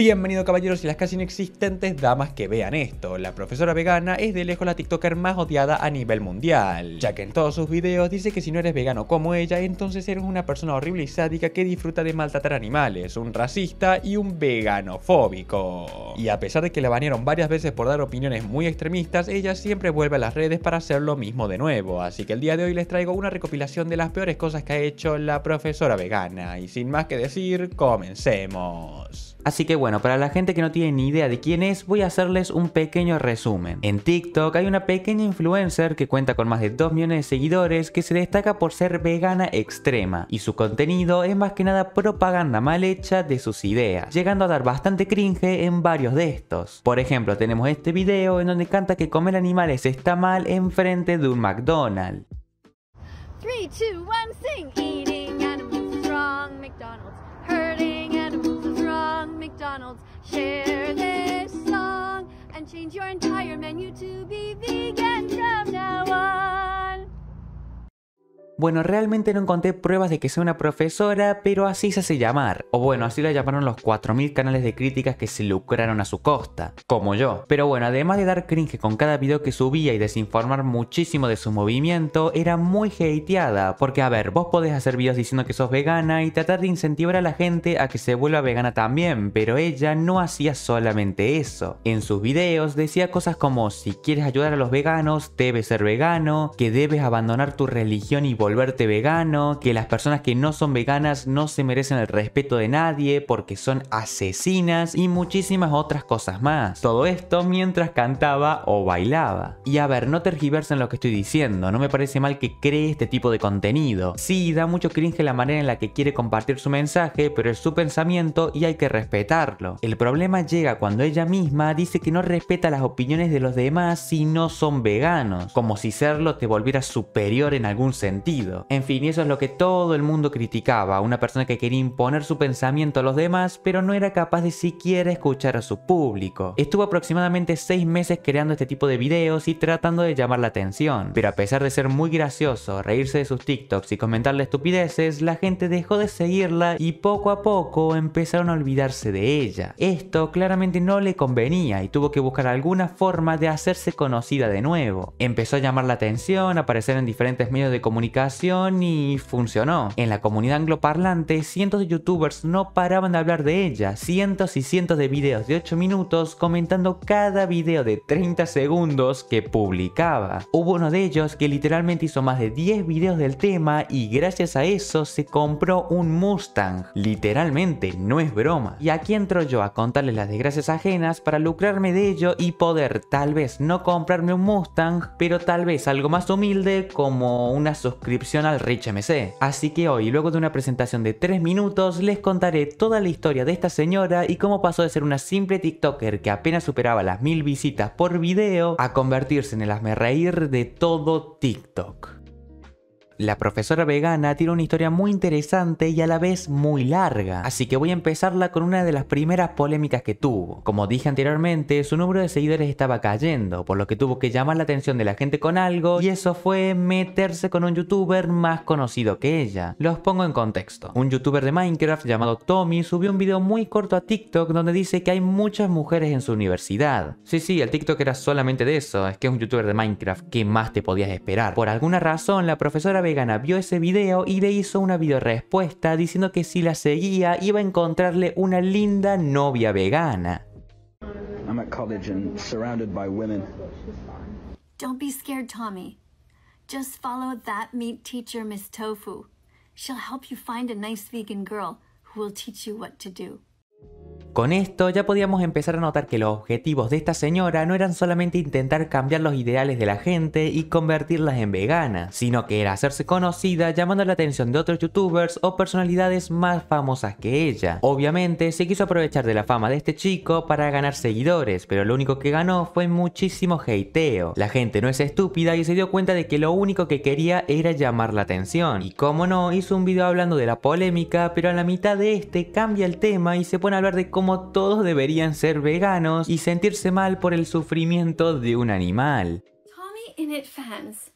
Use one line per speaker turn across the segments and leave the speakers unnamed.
Bienvenido caballeros y las casi inexistentes damas que vean esto. La profesora vegana es de lejos la TikToker más odiada a nivel mundial, ya que en todos sus videos dice que si no eres vegano como ella, entonces eres una persona horrible y sádica que disfruta de maltratar animales, un racista y un veganofóbico. Y a pesar de que la banearon varias veces por dar opiniones muy extremistas, ella siempre vuelve a las redes para hacer lo mismo de nuevo, así que el día de hoy les traigo una recopilación de las peores cosas que ha hecho la profesora vegana. Y sin más que decir, comencemos. Así que bueno, para la gente que no tiene ni idea de quién es, voy a hacerles un pequeño resumen. En TikTok hay una pequeña influencer que cuenta con más de 2 millones de seguidores que se destaca por ser vegana extrema y su contenido es más que nada propaganda mal hecha de sus ideas, llegando a dar bastante cringe en varios de estos. Por ejemplo, tenemos este video en donde canta que comer animales está mal enfrente de un McDonald's.
3, 2, 1, sing, McDonald's. Share this song and change your entire menu to be vegan from now on.
Bueno, realmente no encontré pruebas de que sea una profesora, pero así se hace llamar. O bueno, así la llamaron los 4.000 canales de críticas que se lucraron a su costa, como yo. Pero bueno, además de dar cringe con cada video que subía y desinformar muchísimo de su movimiento, era muy hateada, porque a ver, vos podés hacer videos diciendo que sos vegana y tratar de incentivar a la gente a que se vuelva vegana también, pero ella no hacía solamente eso. En sus videos decía cosas como si quieres ayudar a los veganos, debes ser vegano, que debes abandonar tu religión y volver volverte vegano, que las personas que no son veganas no se merecen el respeto de nadie porque son asesinas y muchísimas otras cosas más. Todo esto mientras cantaba o bailaba. Y a ver, no tergiversen lo que estoy diciendo, no me parece mal que cree este tipo de contenido. Sí, da mucho cringe la manera en la que quiere compartir su mensaje, pero es su pensamiento y hay que respetarlo. El problema llega cuando ella misma dice que no respeta las opiniones de los demás si no son veganos, como si serlo te volviera superior en algún sentido. En fin, y eso es lo que todo el mundo criticaba, una persona que quería imponer su pensamiento a los demás, pero no era capaz de siquiera escuchar a su público. Estuvo aproximadamente 6 meses creando este tipo de videos y tratando de llamar la atención, pero a pesar de ser muy gracioso, reírse de sus TikToks y comentarle estupideces, la gente dejó de seguirla y poco a poco empezaron a olvidarse de ella. Esto claramente no le convenía y tuvo que buscar alguna forma de hacerse conocida de nuevo. Empezó a llamar la atención, aparecer en diferentes medios de comunicación y funcionó. En la comunidad angloparlante, cientos de youtubers no paraban de hablar de ella, cientos y cientos de videos de 8 minutos comentando cada video de 30 segundos que publicaba. Hubo uno de ellos que literalmente hizo más de 10 videos del tema y gracias a eso se compró un Mustang. Literalmente, no es broma. Y aquí entro yo a contarles las desgracias ajenas para lucrarme de ello y poder tal vez no comprarme un Mustang, pero tal vez algo más humilde como una suscripción al Rich MC. Así que hoy, luego de una presentación de 3 minutos, les contaré toda la historia de esta señora y cómo pasó de ser una simple TikToker que apenas superaba las mil visitas por video a convertirse en el asmerreír de todo TikTok. La profesora vegana tiene una historia muy interesante y a la vez muy larga, así que voy a empezarla con una de las primeras polémicas que tuvo. Como dije anteriormente, su número de seguidores estaba cayendo, por lo que tuvo que llamar la atención de la gente con algo, y eso fue meterse con un youtuber más conocido que ella. Los pongo en contexto. Un youtuber de Minecraft llamado Tommy subió un video muy corto a TikTok donde dice que hay muchas mujeres en su universidad. Sí, sí, el TikTok era solamente de eso, es que es un youtuber de Minecraft, ¿qué más te podías esperar? Por alguna razón, la profesora vegana vegana vio ese video y le hizo una video respuesta diciendo que si la seguía iba a encontrarle una linda novia vegana.
I'm at college and surrounded by women.
Don't be scared, Tommy. Just follow that meat teacher, Miss Tofu. She'll help you find a nice vegan girl who will teach you what to do.
Con esto ya podíamos empezar a notar que los objetivos de esta señora no eran solamente intentar cambiar los ideales de la gente y convertirlas en veganas, sino que era hacerse conocida llamando la atención de otros youtubers o personalidades más famosas que ella. Obviamente se quiso aprovechar de la fama de este chico para ganar seguidores, pero lo único que ganó fue muchísimo hateo. La gente no es estúpida y se dio cuenta de que lo único que quería era llamar la atención. Y como no, hizo un video hablando de la polémica, pero a la mitad de este cambia el tema y se pone a hablar de cómo como todos deberían ser veganos y sentirse mal por el sufrimiento de un animal.
Tommy Innit fans,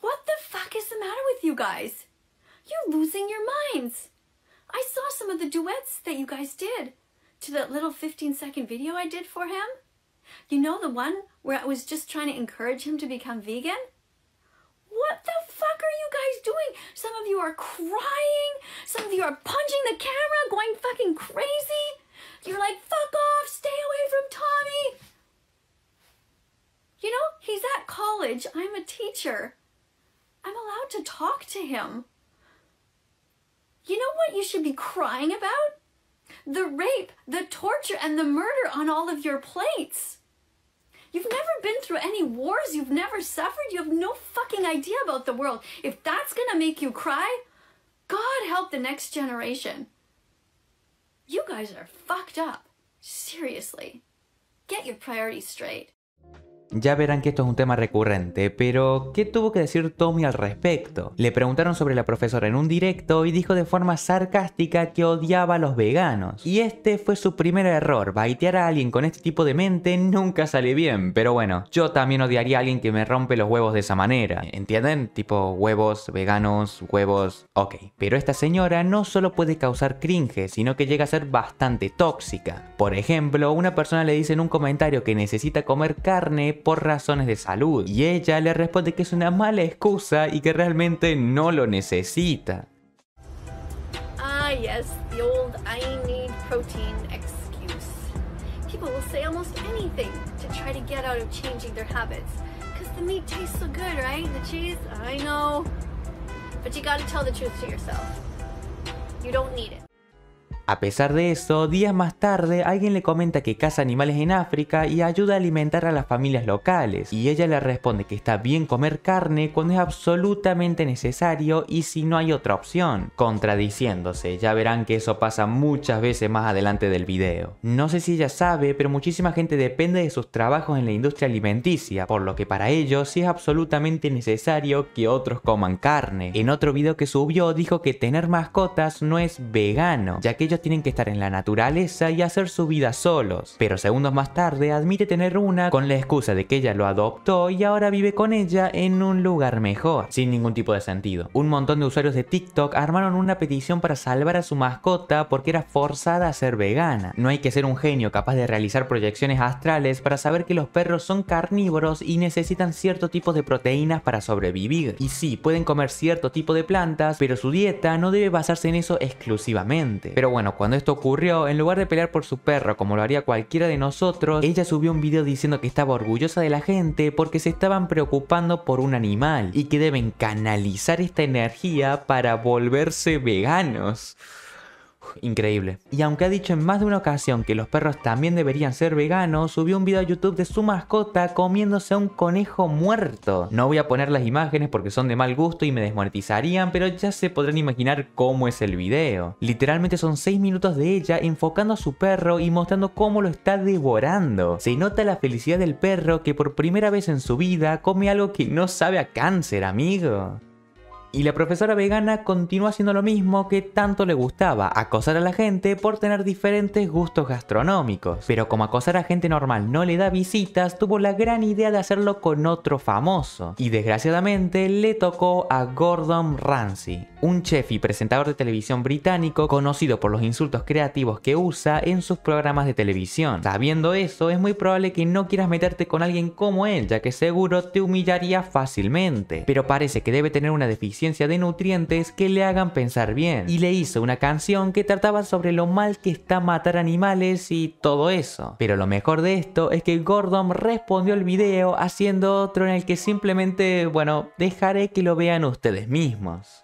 what the fuck is the matter with you guys? You're losing your minds. I saw some of the duets that you guys did to that little 15 second video I did for him. You know the one where I was just trying to encourage him to become vegan? What the fuck are you guys doing? Some of you are crying. Some of you are punching the camera, going fucking crazy. You're like, fuck off, stay away from Tommy. You know, he's at college. I'm a teacher. I'm allowed to talk to him. You know what you should be crying about? The rape, the torture, and the murder on all of your plates. You've never been through any wars. You've never suffered. You have no fucking idea about the world. If that's gonna make you cry, God help the next generation. You guys are fucked up. Seriously. Get your priorities straight.
Ya verán que esto es un tema recurrente, pero ¿qué tuvo que decir Tommy al respecto? Le preguntaron sobre la profesora en un directo y dijo de forma sarcástica que odiaba a los veganos. Y este fue su primer error, baitear a alguien con este tipo de mente nunca sale bien, pero bueno, yo también odiaría a alguien que me rompe los huevos de esa manera, ¿entienden? Tipo huevos, veganos, huevos, ok. Pero esta señora no solo puede causar cringe, sino que llega a ser bastante tóxica. Por ejemplo, una persona le dice en un comentario que necesita comer carne por razones de salud. Y ella le responde que es una mala excusa y que realmente no lo necesita.
Ah, yes, the old I need protein excuse. People will say almost anything to try to get out of changing their habits. Because the meat tastes so good, right? The cheese? I know. But you gotta tell the truth to yourself. You don't need it.
A pesar de eso, días más tarde alguien le comenta que caza animales en África y ayuda a alimentar a las familias locales, y ella le responde que está bien comer carne cuando es absolutamente necesario y si no hay otra opción, contradiciéndose, ya verán que eso pasa muchas veces más adelante del video. No sé si ella sabe, pero muchísima gente depende de sus trabajos en la industria alimenticia, por lo que para ellos sí es absolutamente necesario que otros coman carne. En otro video que subió dijo que tener mascotas no es vegano, ya que ellos tienen que estar en la naturaleza y hacer su vida solos, pero segundos más tarde admite tener una con la excusa de que ella lo adoptó y ahora vive con ella en un lugar mejor, sin ningún tipo de sentido. Un montón de usuarios de TikTok armaron una petición para salvar a su mascota porque era forzada a ser vegana. No hay que ser un genio capaz de realizar proyecciones astrales para saber que los perros son carnívoros y necesitan cierto tipo de proteínas para sobrevivir. Y sí, pueden comer cierto tipo de plantas, pero su dieta no debe basarse en eso exclusivamente. Pero bueno, cuando esto ocurrió, en lugar de pelear por su perro como lo haría cualquiera de nosotros, ella subió un video diciendo que estaba orgullosa de la gente porque se estaban preocupando por un animal y que deben canalizar esta energía para volverse veganos increíble. Y aunque ha dicho en más de una ocasión que los perros también deberían ser veganos, subió un video a YouTube de su mascota comiéndose a un conejo muerto. No voy a poner las imágenes porque son de mal gusto y me desmonetizarían, pero ya se podrán imaginar cómo es el video. Literalmente son 6 minutos de ella enfocando a su perro y mostrando cómo lo está devorando. Se nota la felicidad del perro que por primera vez en su vida come algo que no sabe a cáncer, amigo. Y la profesora vegana continúa haciendo lo mismo que tanto le gustaba, acosar a la gente por tener diferentes gustos gastronómicos. Pero como acosar a gente normal no le da visitas, tuvo la gran idea de hacerlo con otro famoso. Y desgraciadamente le tocó a Gordon Ramsay, un chef y presentador de televisión británico conocido por los insultos creativos que usa en sus programas de televisión. Sabiendo eso, es muy probable que no quieras meterte con alguien como él, ya que seguro te humillaría fácilmente. Pero parece que debe tener una deficiencia de nutrientes que le hagan pensar bien, y le hizo una canción que trataba sobre lo mal que está matar animales y todo eso. Pero lo mejor de esto es que Gordon respondió el video haciendo otro en el que simplemente, bueno, dejaré que lo vean ustedes mismos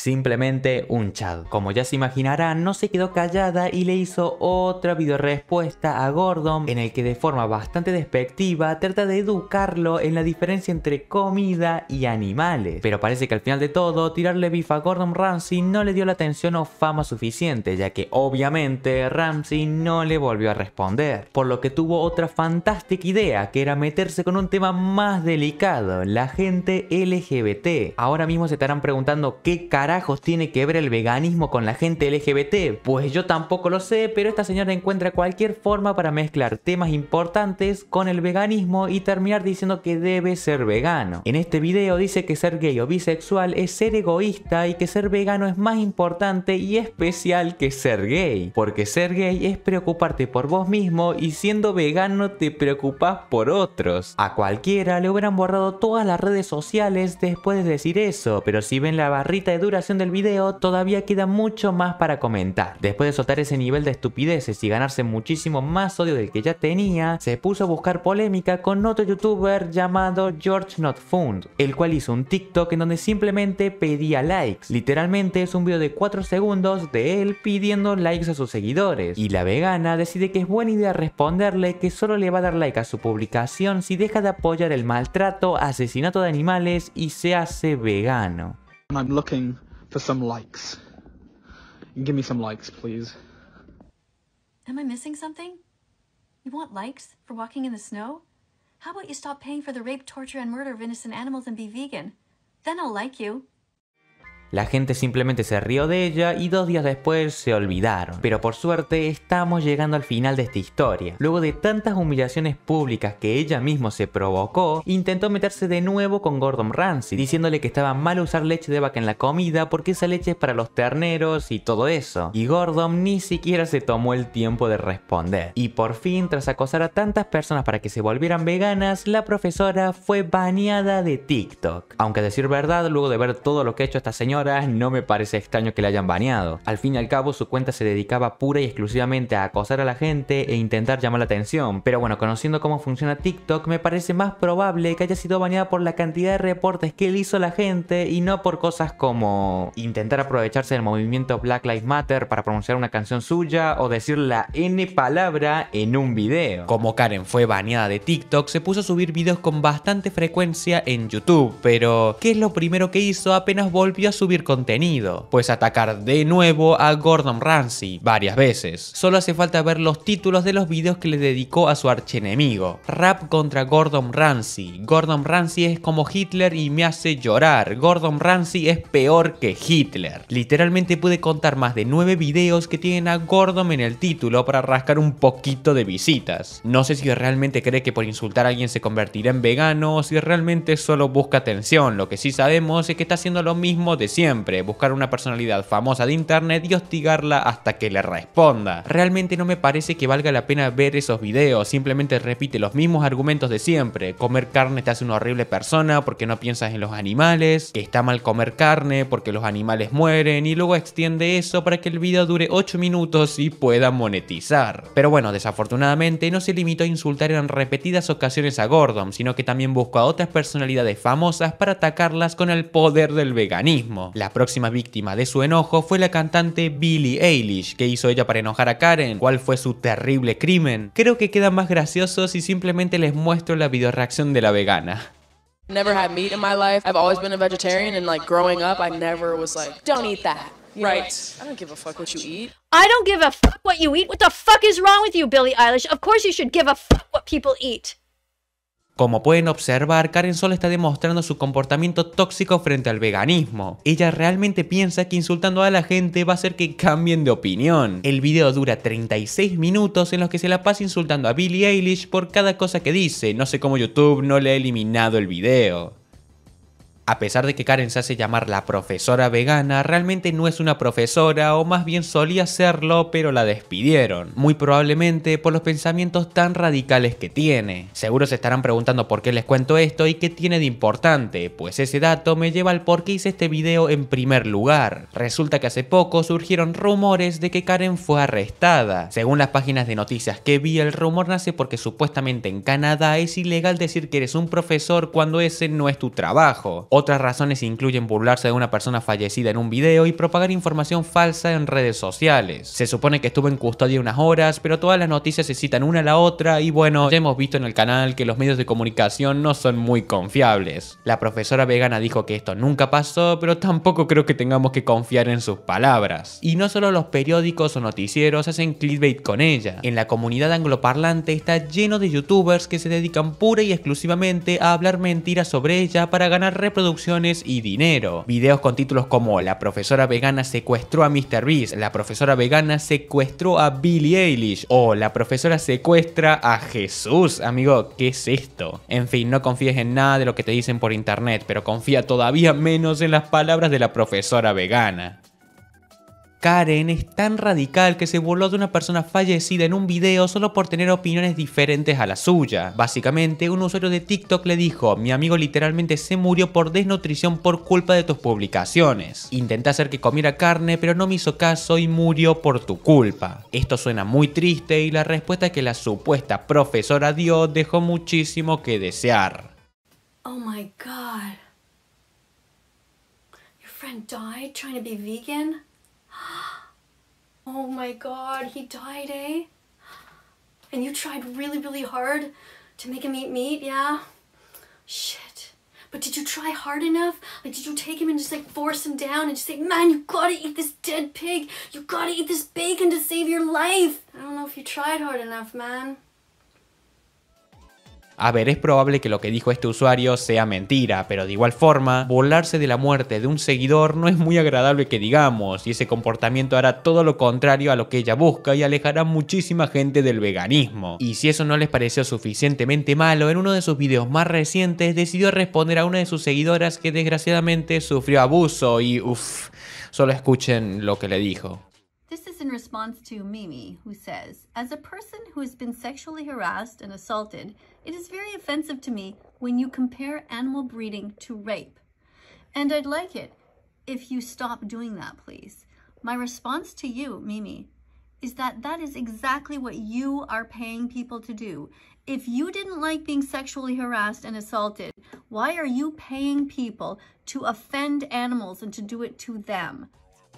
simplemente un chat. Como ya se imaginarán, no se quedó callada y le hizo otra video respuesta a Gordon en el que de forma bastante despectiva trata de educarlo en la diferencia entre comida y animales. Pero parece que al final de todo, tirarle bifa a Gordon Ramsay no le dio la atención o fama suficiente, ya que obviamente Ramsay no le volvió a responder. Por lo que tuvo otra fantástica idea, que era meterse con un tema más delicado, la gente LGBT. Ahora mismo se estarán preguntando qué cara tiene que ver el veganismo con la gente LGBT? Pues yo tampoco lo sé, pero esta señora encuentra cualquier forma para mezclar temas importantes con el veganismo y terminar diciendo que debe ser vegano. En este video dice que ser gay o bisexual es ser egoísta y que ser vegano es más importante y especial que ser gay. Porque ser gay es preocuparte por vos mismo y siendo vegano te preocupas por otros. A cualquiera le hubieran borrado todas las redes sociales después de decir eso, pero si ven la barrita de dura del video, todavía queda mucho más para comentar. Después de soltar ese nivel de estupideces y ganarse muchísimo más odio del que ya tenía, se puso a buscar polémica con otro youtuber llamado George Not Found, el cual hizo un TikTok en donde simplemente pedía likes. Literalmente es un video de 4 segundos de él pidiendo likes a sus seguidores. Y la vegana decide que es buena idea responderle que solo le va a dar like a su publicación si deja de apoyar el maltrato, asesinato de animales y se hace vegano. for some likes. Give me some likes, please.
Am I missing something? You want likes for walking in the snow? How about you stop paying for the rape, torture, and murder of innocent animals and be vegan? Then I'll like you.
La gente simplemente se rió de ella y dos días después se olvidaron. Pero por suerte estamos llegando al final de esta historia. Luego de tantas humillaciones públicas que ella misma se provocó, intentó meterse de nuevo con Gordon Ramsay, diciéndole que estaba mal usar leche de vaca en la comida porque esa leche es para los terneros y todo eso. Y Gordon ni siquiera se tomó el tiempo de responder. Y por fin, tras acosar a tantas personas para que se volvieran veganas, la profesora fue baneada de TikTok. Aunque a decir verdad, luego de ver todo lo que ha hecho esta señora, no me parece extraño que la hayan baneado. Al fin y al cabo, su cuenta se dedicaba pura y exclusivamente a acosar a la gente e intentar llamar la atención. Pero bueno, conociendo cómo funciona TikTok, me parece más probable que haya sido baneada por la cantidad de reportes que él hizo la gente y no por cosas como intentar aprovecharse del movimiento Black Lives Matter para pronunciar una canción suya o decir la N palabra en un video. Como Karen fue baneada de TikTok, se puso a subir videos con bastante frecuencia en YouTube, pero ¿qué es lo primero que hizo apenas volvió a subir contenido, pues atacar de nuevo a Gordon Ramsay varias veces. Solo hace falta ver los títulos de los vídeos que le dedicó a su archenemigo. Rap contra Gordon Ramsay. Gordon Ramsay es como Hitler y me hace llorar. Gordon Ramsay es peor que Hitler. Literalmente pude contar más de 9 videos que tienen a Gordon en el título para rascar un poquito de visitas. No sé si realmente cree que por insultar a alguien se convertirá en vegano o si realmente solo busca atención. Lo que sí sabemos es que está haciendo lo mismo de siempre, buscar una personalidad famosa de internet y hostigarla hasta que le responda. Realmente no me parece que valga la pena ver esos videos, simplemente repite los mismos argumentos de siempre, comer carne te hace una horrible persona porque no piensas en los animales, que está mal comer carne porque los animales mueren y luego extiende eso para que el video dure 8 minutos y pueda monetizar. Pero bueno, desafortunadamente no se limitó a insultar en repetidas ocasiones a Gordon, sino que también buscó a otras personalidades famosas para atacarlas con el poder del veganismo. La próxima víctima de su enojo fue la cantante Billie Eilish. ¿Qué hizo ella para enojar a Karen? ¿Cuál fue su terrible crimen? Creo que queda más gracioso si simplemente les muestro la videoreacción de la vegana.
Never had meat in my life. I've always been a vegetarian and like growing up I never was like, don't eat that.
right. I don't give a fuck what you eat. I don't give a fuck what you eat. What the fuck is wrong with you, Billie Eilish? Of course you should give a fuck what people eat.
Como pueden observar, Karen solo está demostrando su comportamiento tóxico frente al veganismo. Ella realmente piensa que insultando a la gente va a hacer que cambien de opinión. El video dura 36 minutos en los que se la pasa insultando a Billie Eilish por cada cosa que dice. No sé cómo YouTube no le ha eliminado el video. A pesar de que Karen se hace llamar la profesora vegana, realmente no es una profesora o más bien solía serlo pero la despidieron, muy probablemente por los pensamientos tan radicales que tiene. Seguro se estarán preguntando por qué les cuento esto y qué tiene de importante, pues ese dato me lleva al por qué hice este video en primer lugar. Resulta que hace poco surgieron rumores de que Karen fue arrestada. Según las páginas de noticias que vi, el rumor nace porque supuestamente en Canadá es ilegal decir que eres un profesor cuando ese no es tu trabajo. Otras razones incluyen burlarse de una persona fallecida en un video y propagar información falsa en redes sociales. Se supone que estuvo en custodia unas horas, pero todas las noticias se citan una a la otra y bueno, ya hemos visto en el canal que los medios de comunicación no son muy confiables. La profesora vegana dijo que esto nunca pasó, pero tampoco creo que tengamos que confiar en sus palabras. Y no solo los periódicos o noticieros hacen clickbait con ella. En la comunidad angloparlante está lleno de youtubers que se dedican pura y exclusivamente a hablar mentiras sobre ella para ganar reproducción y dinero. Videos con títulos como La profesora vegana secuestró a Mr. Beast, La profesora vegana secuestró a Billie Eilish o La profesora secuestra a Jesús. Amigo, ¿qué es esto? En fin, no confíes en nada de lo que te dicen por internet, pero confía todavía menos en las palabras de la profesora vegana. Karen es tan radical que se burló de una persona fallecida en un video solo por tener opiniones diferentes a la suya. Básicamente, un usuario de TikTok le dijo, mi amigo literalmente se murió por desnutrición por culpa de tus publicaciones. Intenté hacer que comiera carne, pero no me hizo caso y murió por tu culpa. Esto suena muy triste y la respuesta que la supuesta profesora dio dejó muchísimo que desear.
Oh my god. Your friend died trying to be vegan? Oh my god, he died, eh? And you tried really, really hard to make him eat meat, yeah? Shit. But did you try hard enough? Like, did you take him and just, like, force him down and just say, Man, you gotta eat this dead pig! You gotta eat this bacon to save your life! I don't know if you tried hard enough, man.
A ver, es probable que lo que dijo este usuario sea mentira, pero de igual forma, burlarse de la muerte de un seguidor no es muy agradable que digamos, y ese comportamiento hará todo lo contrario a lo que ella busca y alejará muchísima gente del veganismo. Y si eso no les pareció suficientemente malo, en uno de sus videos más recientes decidió responder a una de sus seguidoras que desgraciadamente sufrió abuso y uff, solo escuchen lo que le dijo.
This is in response to Mimi, who says, as a person who has been sexually harassed and It is very offensive to me when you compare animal breeding to rape. And I'd like it if you stop doing that, please. My response to you, Mimi, is that that is exactly what you are paying people to do. If you didn't like being sexually harassed and assaulted, why are you paying people to offend animals and to do it to them?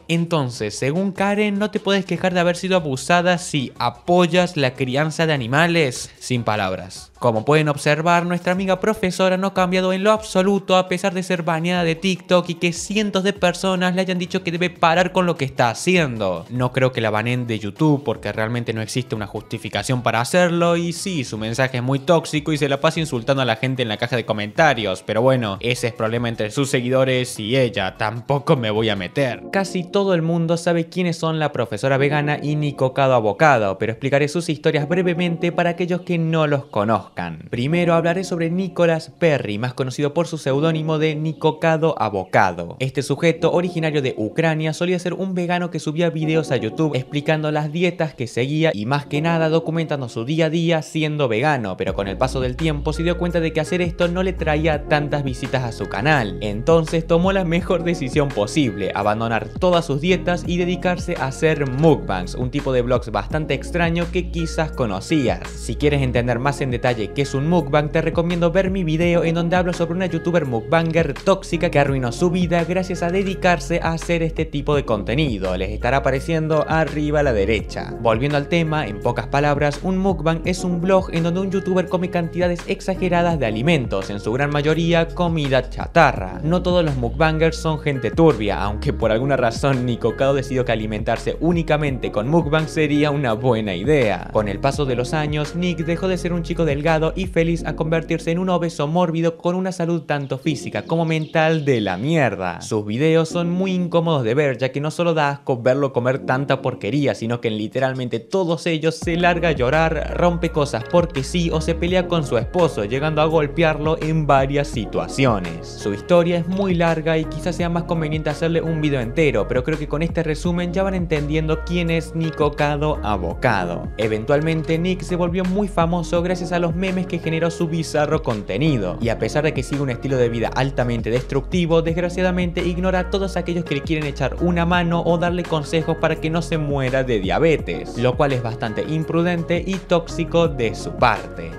Entonces, según Karen, no te puedes quejar de haber sido abusada si apoyas la crianza de animales sin palabras. Como pueden observar, nuestra amiga profesora no ha cambiado en lo absoluto a pesar de ser baneada de TikTok y que cientos de personas le hayan dicho que debe parar con lo que está haciendo. No creo que la banen de YouTube porque realmente no existe una justificación para hacerlo y sí, su mensaje es muy tóxico y se la pasa insultando a la gente en la caja de comentarios, pero bueno, ese es problema entre sus seguidores y ella, tampoco me voy a meter. Casi todo el mundo sabe quiénes son la profesora vegana y Nicocado Avocado, Abocado, pero explicaré sus historias brevemente para aquellos que no los conozcan. Primero hablaré sobre Nicolas Perry, más conocido por su seudónimo de Nicocado Avocado. Abocado. Este sujeto, originario de Ucrania, solía ser un vegano que subía videos a YouTube explicando las dietas que seguía y más que nada documentando su día a día siendo vegano, pero con el paso del tiempo se dio cuenta de que hacer esto no le traía tantas visitas a su canal. Entonces tomó la mejor decisión posible, abandonar todas sus dietas y dedicarse a hacer mukbangs, un tipo de vlogs bastante extraño que quizás conocías. Si quieres entender más en detalle qué es un mukbang, te recomiendo ver mi video en donde hablo sobre una youtuber mukbanger tóxica que arruinó su vida gracias a dedicarse a hacer este tipo de contenido. Les estará apareciendo arriba a la derecha. Volviendo al tema, en pocas palabras, un mukbang es un blog en donde un youtuber come cantidades exageradas de alimentos, en su gran mayoría comida chatarra. No todos los mukbangers son gente turbia, aunque por alguna razón Nico ni decidió que alimentarse únicamente con mukbang sería una buena idea. Con el paso de los años, Nick dejó de ser un chico delgado y feliz a convertirse en un obeso mórbido con una salud tanto física como mental de la mierda. Sus videos son muy incómodos de ver, ya que no solo da asco verlo comer tanta porquería, sino que en literalmente todos ellos se larga a llorar, rompe cosas porque sí o se pelea con su esposo, llegando a golpearlo en varias situaciones. Su historia es muy larga y quizás sea más conveniente hacerle un video entero, pero creo que con este resumen ya van entendiendo quién es Nico Cado Abocado. Eventualmente Nick se volvió muy famoso gracias a los memes que generó su bizarro contenido, y a pesar de que sigue un estilo de vida altamente destructivo, desgraciadamente ignora a todos aquellos que le quieren echar una mano o darle consejos para que no se muera de diabetes, lo cual es bastante imprudente y tóxico de su parte.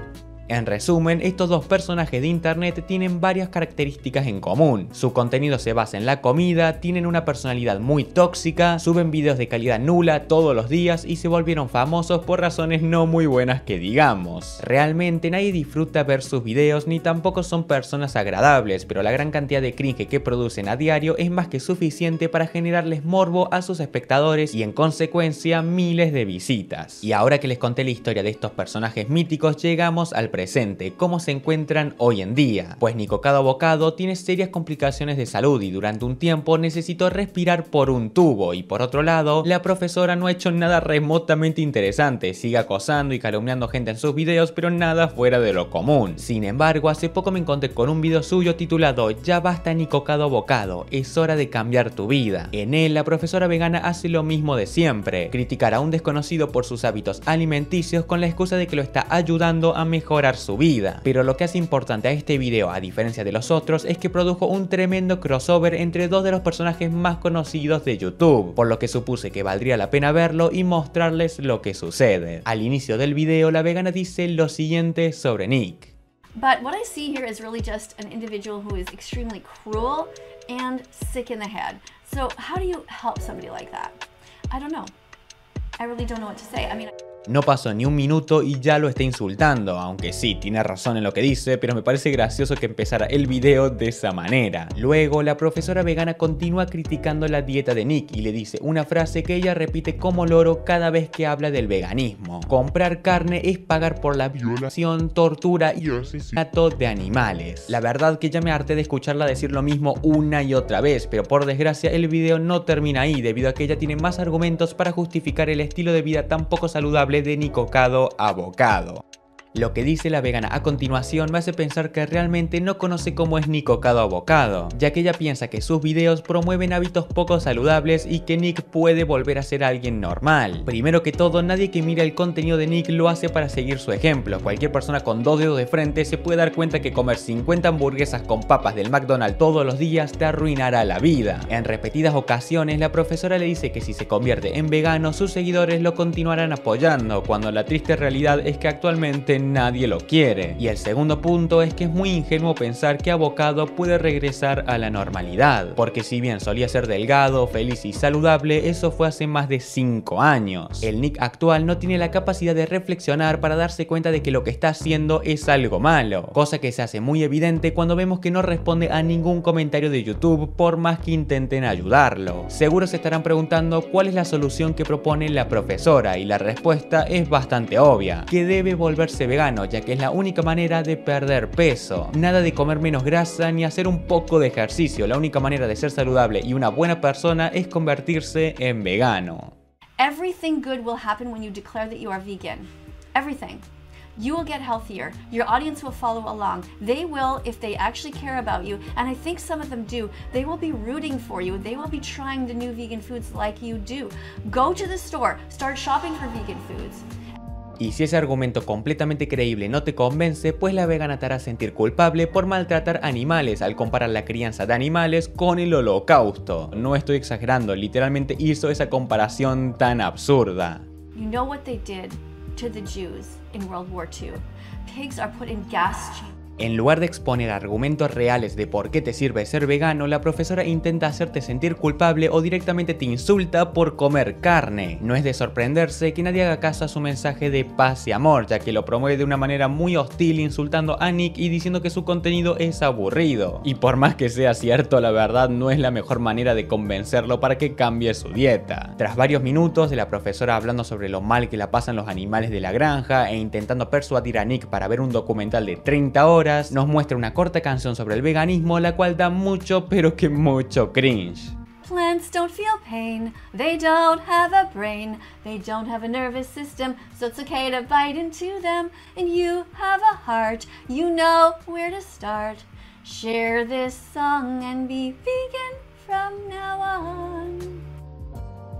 En resumen, estos dos personajes de internet tienen varias características en común. Su contenido se basa en la comida, tienen una personalidad muy tóxica, suben videos de calidad nula todos los días y se volvieron famosos por razones no muy buenas que digamos. Realmente nadie disfruta ver sus videos ni tampoco son personas agradables, pero la gran cantidad de cringe que producen a diario es más que suficiente para generarles morbo a sus espectadores y en consecuencia miles de visitas. Y ahora que les conté la historia de estos personajes míticos llegamos al presente cómo se encuentran hoy en día, pues Nicocado Bocado tiene serias complicaciones de salud y durante un tiempo necesitó respirar por un tubo y por otro lado, la profesora no ha hecho nada remotamente interesante, sigue acosando y calumniando gente en sus videos pero nada fuera de lo común. Sin embargo, hace poco me encontré con un video suyo titulado Ya basta Nicocado Bocado, es hora de cambiar tu vida. En él, la profesora vegana hace lo mismo de siempre, criticar a un desconocido por sus hábitos alimenticios con la excusa de que lo está ayudando a mejorar su vida. Pero lo que hace importante a este video, a diferencia de los otros, es que produjo un tremendo crossover entre dos de los personajes más conocidos de YouTube, por lo que supuse que valdría la pena verlo y mostrarles lo que sucede. Al inicio del video, la vegana dice lo siguiente sobre Nick.
cruel So how help somebody like that? I don't know. I really don't
no pasó ni un minuto y ya lo está insultando, aunque sí, tiene razón en lo que dice, pero me parece gracioso que empezara el video de esa manera. Luego, la profesora vegana continúa criticando la dieta de Nick y le dice una frase que ella repite como loro cada vez que habla del veganismo. Comprar carne es pagar por la violación, tortura y asesinato de animales. La verdad que ya me harté de escucharla decir lo mismo una y otra vez, pero por desgracia el video no termina ahí debido a que ella tiene más argumentos para justificar el estilo de vida tan poco saludable de Nicocado a lo que dice la vegana a continuación me hace pensar que realmente no conoce cómo es Nick Ocado abocado, ya que ella piensa que sus videos promueven hábitos poco saludables y que Nick puede volver a ser alguien normal. Primero que todo, nadie que mira el contenido de Nick lo hace para seguir su ejemplo. Cualquier persona con dos dedos de frente se puede dar cuenta que comer 50 hamburguesas con papas del McDonald's todos los días te arruinará la vida. En repetidas ocasiones, la profesora le dice que si se convierte en vegano, sus seguidores lo continuarán apoyando, cuando la triste realidad es que actualmente nadie lo quiere. Y el segundo punto es que es muy ingenuo pensar que abocado puede regresar a la normalidad, porque si bien solía ser delgado, feliz y saludable, eso fue hace más de 5 años. El Nick actual no tiene la capacidad de reflexionar para darse cuenta de que lo que está haciendo es algo malo, cosa que se hace muy evidente cuando vemos que no responde a ningún comentario de YouTube por más que intenten ayudarlo. Seguro se estarán preguntando cuál es la solución que propone la profesora y la respuesta es bastante obvia, que debe volverse vegano, ya que es la única manera de perder peso. Nada de comer menos grasa ni hacer un poco de ejercicio, la única manera de ser saludable y una buena persona es convertirse en vegano.
Everything good will happen when you declare that you are vegan. Everything. you will get healthier. Your audience will follow along. They will, if they actually care about you, and I think some of them do, they will be rooting for you. They will be trying the new vegan foods like you do. Go to the store, start shopping for vegan foods.
Y si ese argumento completamente creíble no te convence, pues la vegana te hará sentir culpable por maltratar animales al comparar la crianza de animales con el holocausto. No estoy exagerando, literalmente hizo esa comparación tan absurda.
World War Pigs are put in gas
en lugar de exponer argumentos reales de por qué te sirve ser vegano, la profesora intenta hacerte sentir culpable o directamente te insulta por comer carne. No es de sorprenderse que nadie haga caso a su mensaje de paz y amor, ya que lo promueve de una manera muy hostil insultando a Nick y diciendo que su contenido es aburrido. Y por más que sea cierto, la verdad no es la mejor manera de convencerlo para que cambie su dieta. Tras varios minutos de la profesora hablando sobre lo mal que la pasan los animales de la granja e intentando persuadir a Nick para ver un documental de 30 horas, horas, nos muestra una corta canción sobre el veganismo, la cual da mucho, pero que mucho cringe.
Plants don't feel pain, they don't have a brain, they don't have a nervous system, so it's okay to bite into them. And you have a heart, you know where to start. Share this song and be vegan from now on.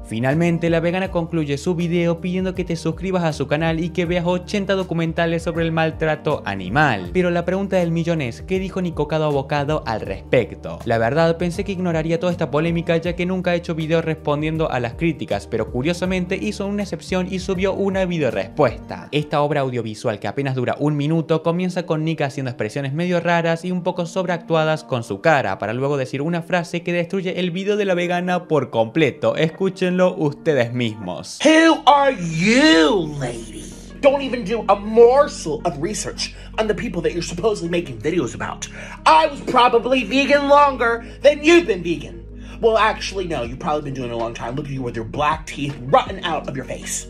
Finalmente, la vegana concluye su video pidiendo que te suscribas a su canal y que veas 80 documentales sobre el maltrato animal. Pero la pregunta del millón es, ¿qué dijo Nicocado Abocado al respecto? La verdad, pensé que ignoraría toda esta polémica ya que nunca ha he hecho videos respondiendo a las críticas, pero curiosamente hizo una excepción y subió una video respuesta. Esta obra audiovisual que apenas dura un minuto comienza con Nick haciendo expresiones medio raras y un poco sobreactuadas con su cara, para luego decir una frase que destruye el video de la vegana por completo. Escúchenlo ustedes mismos. Who are you, lady? Don't even do a
morsel of research on the people that you're supposedly making videos about. I was probably vegan longer than you've been vegan. Well, actually, no, you've probably been doing it a long time. Look at you with your black teeth rotting out of your face.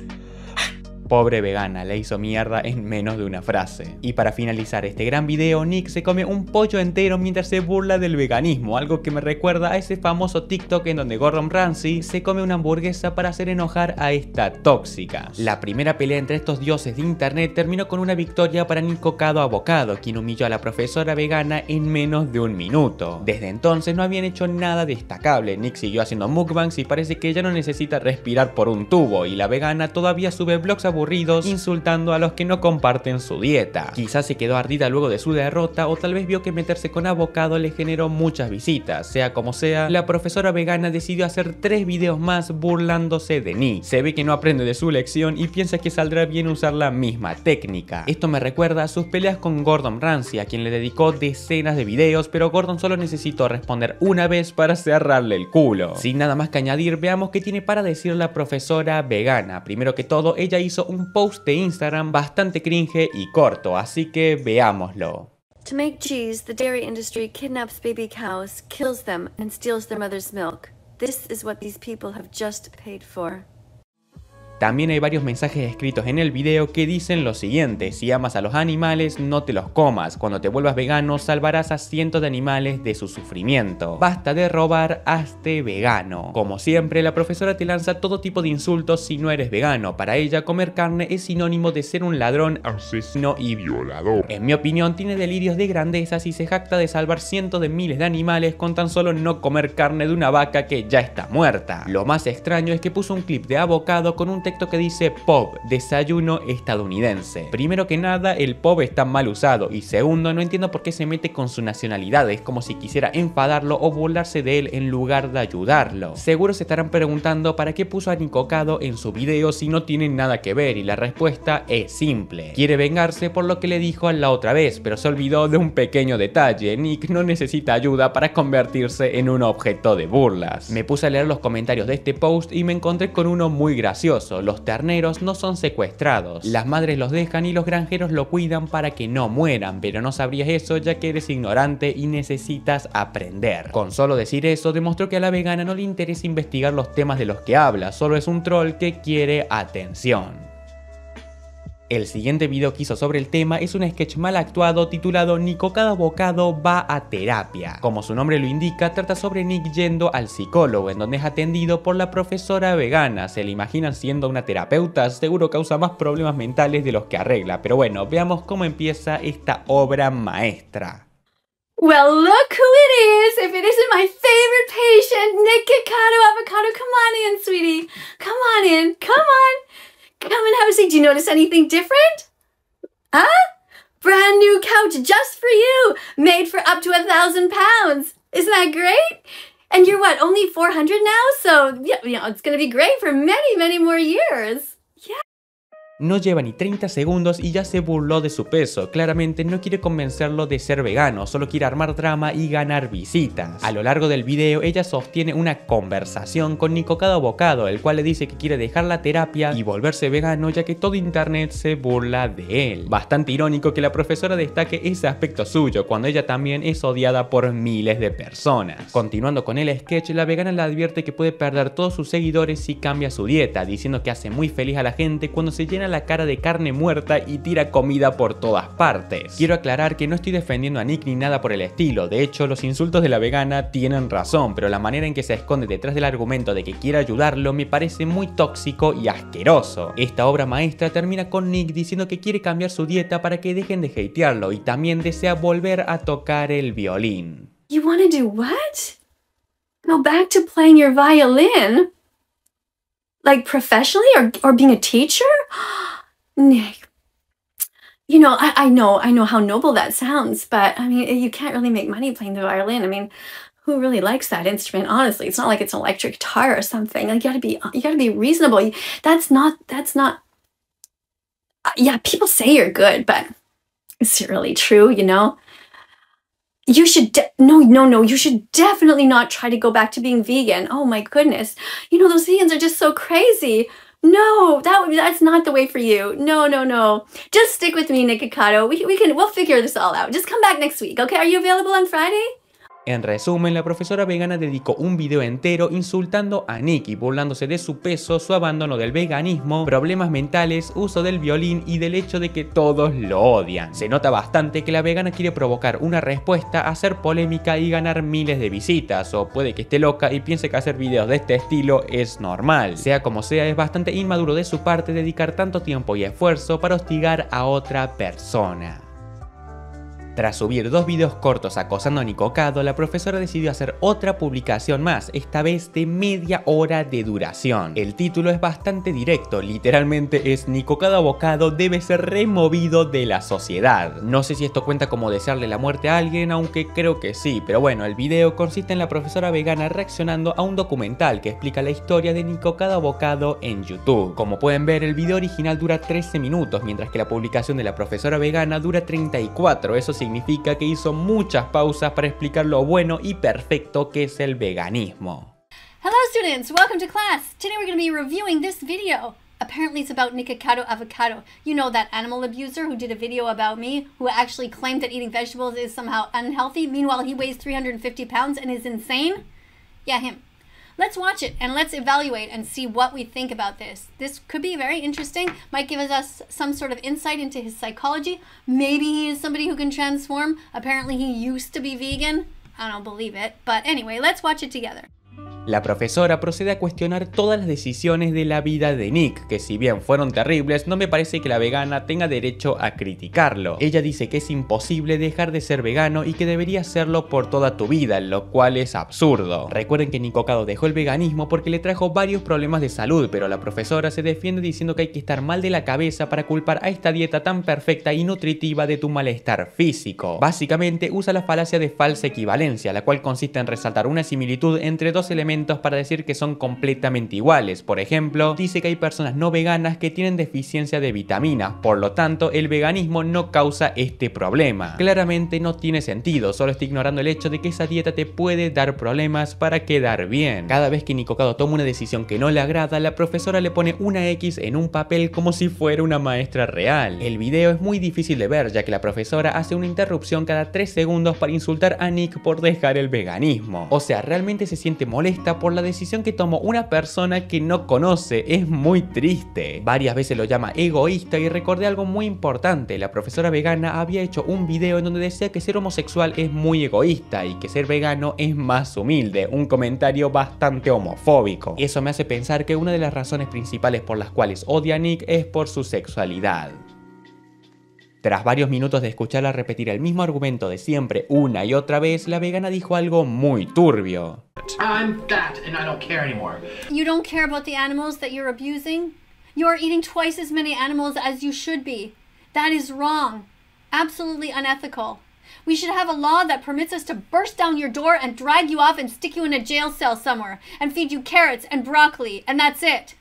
Pobre vegana, le hizo mierda en menos de una frase. Y para finalizar este gran video, Nick se come un pollo entero mientras se burla del veganismo, algo que me recuerda a ese famoso TikTok en donde Gordon Ramsay se come una hamburguesa para hacer enojar a esta tóxica. La primera pelea entre estos dioses de internet terminó con una victoria para Nick Cocado Abocado, quien humilló a la profesora vegana en menos de un minuto. Desde entonces no habían hecho nada destacable, Nick siguió haciendo mukbangs y parece que ya no necesita respirar por un tubo, y la vegana todavía sube blogs a aburridos insultando a los que no comparten su dieta. Quizás se quedó ardida luego de su derrota o tal vez vio que meterse con abocado le generó muchas visitas. Sea como sea, la profesora vegana decidió hacer tres videos más burlándose de Nick. Se ve que no aprende de su lección y piensa que saldrá bien usar la misma técnica. Esto me recuerda a sus peleas con Gordon Ramsay, a quien le dedicó decenas de videos, pero Gordon solo necesitó responder una vez para cerrarle el culo. Sin nada más que añadir, veamos qué tiene para decir la profesora vegana. Primero que todo, ella hizo un post de Instagram bastante cringe y corto, así que veámoslo.
To make cheese, the dairy industry kidnaps baby cows, kills them, and steals their mother's milk. This is what these people have just paid for.
También hay varios mensajes escritos en el video que dicen lo siguiente, si amas a los animales no te los comas, cuando te vuelvas vegano salvarás a cientos de animales de su sufrimiento, basta de robar, hazte vegano. Como siempre, la profesora te lanza todo tipo de insultos si no eres vegano, para ella comer carne es sinónimo de ser un ladrón, asesino y violador. En mi opinión tiene delirios de grandeza si se jacta de salvar cientos de miles de animales con tan solo no comer carne de una vaca que ya está muerta. Lo más extraño es que puso un clip de abocado con un texto que dice POP desayuno estadounidense. Primero que nada, el POP está mal usado y segundo, no entiendo por qué se mete con su nacionalidad, es como si quisiera enfadarlo o burlarse de él en lugar de ayudarlo. Seguro se estarán preguntando para qué puso a Nicocado en su video si no tienen nada que ver y la respuesta es simple. Quiere vengarse por lo que le dijo a la otra vez, pero se olvidó de un pequeño detalle, Nick no necesita ayuda para convertirse en un objeto de burlas. Me puse a leer los comentarios de este post y me encontré con uno muy gracioso los terneros no son secuestrados. Las madres los dejan y los granjeros lo cuidan para que no mueran, pero no sabrías eso ya que eres ignorante y necesitas aprender. Con solo decir eso, demostró que a la vegana no le interesa investigar los temas de los que habla, solo es un troll que quiere atención. El siguiente video que hizo sobre el tema es un sketch mal actuado titulado Nico cada bocado va a terapia. Como su nombre lo indica, trata sobre Nick yendo al psicólogo, en donde es atendido por la profesora vegana. Se le imagina siendo una terapeuta, seguro causa más problemas mentales de los que arregla. Pero bueno, veamos cómo empieza esta obra maestra.
Well, look who it is! If it isn't my favorite patient, Nick Avocado, come on in, sweetie. Come on in, come on. Come a seat. do you notice anything different? Huh? Brand new couch just for you, made for up to a thousand pounds. Isn't that great? And you're what, only 400 now? So, you know, it's gonna be great for many, many more years.
no lleva ni 30 segundos y ya se burló de su peso. Claramente no quiere convencerlo de ser vegano, solo quiere armar drama y ganar visitas. A lo largo del video ella sostiene una conversación con Nico cada bocado, el cual le dice que quiere dejar la terapia y volverse vegano ya que todo internet se burla de él. Bastante irónico que la profesora destaque ese aspecto suyo cuando ella también es odiada por miles de personas. Continuando con el sketch, la vegana le advierte que puede perder todos sus seguidores si cambia su dieta, diciendo que hace muy feliz a la gente cuando se llena la cara de carne muerta y tira comida por todas partes. Quiero aclarar que no estoy defendiendo a Nick ni nada por el estilo, de hecho los insultos de la vegana tienen razón, pero la manera en que se esconde detrás del argumento de que quiere ayudarlo me parece muy tóxico y asqueroso. Esta obra maestra termina con Nick diciendo que quiere cambiar su dieta para que dejen de hatearlo y también desea volver a tocar el violín. You
do what? Go back to playing your violin? like professionally or, or being a teacher? Nick, you know, I, I know, I know how noble that sounds, but I mean, you can't really make money playing the violin. I mean, who really likes that instrument? Honestly, it's not like it's an electric guitar or something. Like you gotta be, you gotta be reasonable. that's not, that's not. Uh, yeah, people say you're good, but is it really true? You know, you should no no no you should definitely not try to go back to being vegan oh my goodness you know those vegans are just so crazy no that that's not the way for you no no no just stick with me nikocado we, we can we'll figure this all out just come back next week okay are you available on friday
En resumen, la profesora vegana dedicó un video entero insultando a Nicky, burlándose de su peso, su abandono del veganismo, problemas mentales, uso del violín y del hecho de que todos lo odian. Se nota bastante que la vegana quiere provocar una respuesta, hacer polémica y ganar miles de visitas, o puede que esté loca y piense que hacer videos de este estilo es normal. Sea como sea, es bastante inmaduro de su parte dedicar tanto tiempo y esfuerzo para hostigar a otra persona. Tras subir dos videos cortos acosando a Nicocado, la profesora decidió hacer otra publicación más, esta vez de media hora de duración. El título es bastante directo, literalmente es Nicocado abocado debe ser removido de la sociedad. No sé si esto cuenta como desearle la muerte a alguien, aunque creo que sí, pero bueno, el video consiste en la profesora vegana reaccionando a un documental que explica la historia de Nicocado abocado en YouTube. Como pueden ver, el video original dura 13 minutos, mientras que la publicación de la profesora vegana dura 34, eso sí significa que hizo muchas pausas para explicar lo bueno y perfecto que es el veganismo.
Hello students, welcome to class. Today we're going to be reviewing this video. Apparently it's about Nikocado Avocado. You know that animal abuser who did a video about me, who actually claimed that eating vegetables is somehow unhealthy. Meanwhile, he weighs 350 pounds and is insane. Yeah, him. Let's watch it and let's evaluate and see what we think about this. This could be very interesting, might give us some sort of insight into his psychology. Maybe he is somebody who can transform. Apparently, he used to be vegan. I don't believe it. But anyway, let's watch it together.
La profesora procede a cuestionar todas las decisiones de la vida de Nick, que si bien fueron terribles, no me parece que la vegana tenga derecho a criticarlo. Ella dice que es imposible dejar de ser vegano y que debería hacerlo por toda tu vida, lo cual es absurdo. Recuerden que Nicocado dejó el veganismo porque le trajo varios problemas de salud, pero la profesora se defiende diciendo que hay que estar mal de la cabeza para culpar a esta dieta tan perfecta y nutritiva de tu malestar físico. Básicamente usa la falacia de falsa equivalencia, la cual consiste en resaltar una similitud entre dos elementos para decir que son completamente iguales. Por ejemplo, dice que hay personas no veganas que tienen deficiencia de vitaminas, por lo tanto el veganismo no causa este problema. Claramente no tiene sentido, solo está ignorando el hecho de que esa dieta te puede dar problemas para quedar bien. Cada vez que Nicocado toma una decisión que no le agrada, la profesora le pone una X en un papel como si fuera una maestra real. El video es muy difícil de ver ya que la profesora hace una interrupción cada 3 segundos para insultar a Nick por dejar el veganismo. O sea, realmente se siente molesto por la decisión que tomó una persona que no conoce. Es muy triste. Varias veces lo llama egoísta y recordé algo muy importante. La profesora vegana había hecho un video en donde decía que ser homosexual es muy egoísta y que ser vegano es más humilde. Un comentario bastante homofóbico. Eso me hace pensar que una de las razones principales por las cuales odia a Nick es por su sexualidad. Tras varios minutos de escucharla repetir el mismo argumento de siempre una y otra vez, la vegana dijo algo muy turbio. I'm fat and I don't care anymore.
You don't care about the animals that you're abusing? You're eating twice as many animals as you should be. That is wrong. Absolutely unethical. We should have a law that permits us to burst down your door and drag you off and stick you in a jail cell somewhere and feed you carrots and broccoli, and that's it.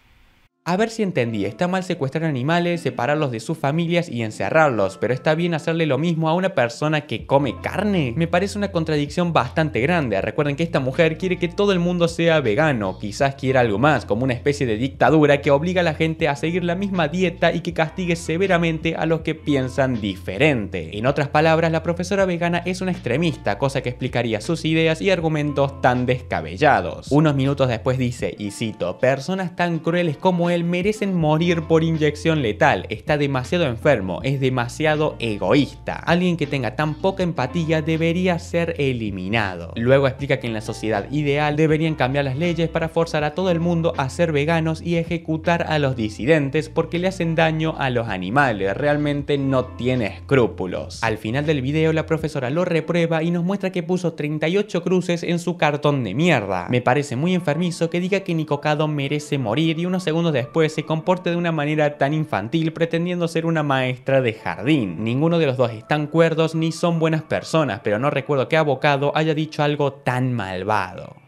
A ver si entendí, está mal secuestrar animales, separarlos de sus familias y encerrarlos, pero está bien hacerle lo mismo a una persona que come carne. Me parece una contradicción bastante grande, recuerden que esta mujer quiere que todo el mundo sea vegano, quizás quiera algo más, como una especie de dictadura que obliga a la gente a seguir la misma dieta y que castigue severamente a los que piensan diferente. En otras palabras, la profesora vegana es una extremista, cosa que explicaría sus ideas y argumentos tan descabellados. Unos minutos después dice, y cito, personas tan crueles como merecen morir por inyección letal, está demasiado enfermo, es demasiado egoísta. Alguien que tenga tan poca empatía debería ser eliminado. Luego explica que en la sociedad ideal deberían cambiar las leyes para forzar a todo el mundo a ser veganos y ejecutar a los disidentes porque le hacen daño a los animales, realmente no tiene escrúpulos. Al final del video la profesora lo reprueba y nos muestra que puso 38 cruces en su cartón de mierda. Me parece muy enfermizo que diga que Nicocado merece morir y unos segundos de después se comporte de una manera tan infantil pretendiendo ser una maestra de jardín. Ninguno de los dos están cuerdos ni son buenas personas, pero no recuerdo que Abocado haya dicho algo tan malvado.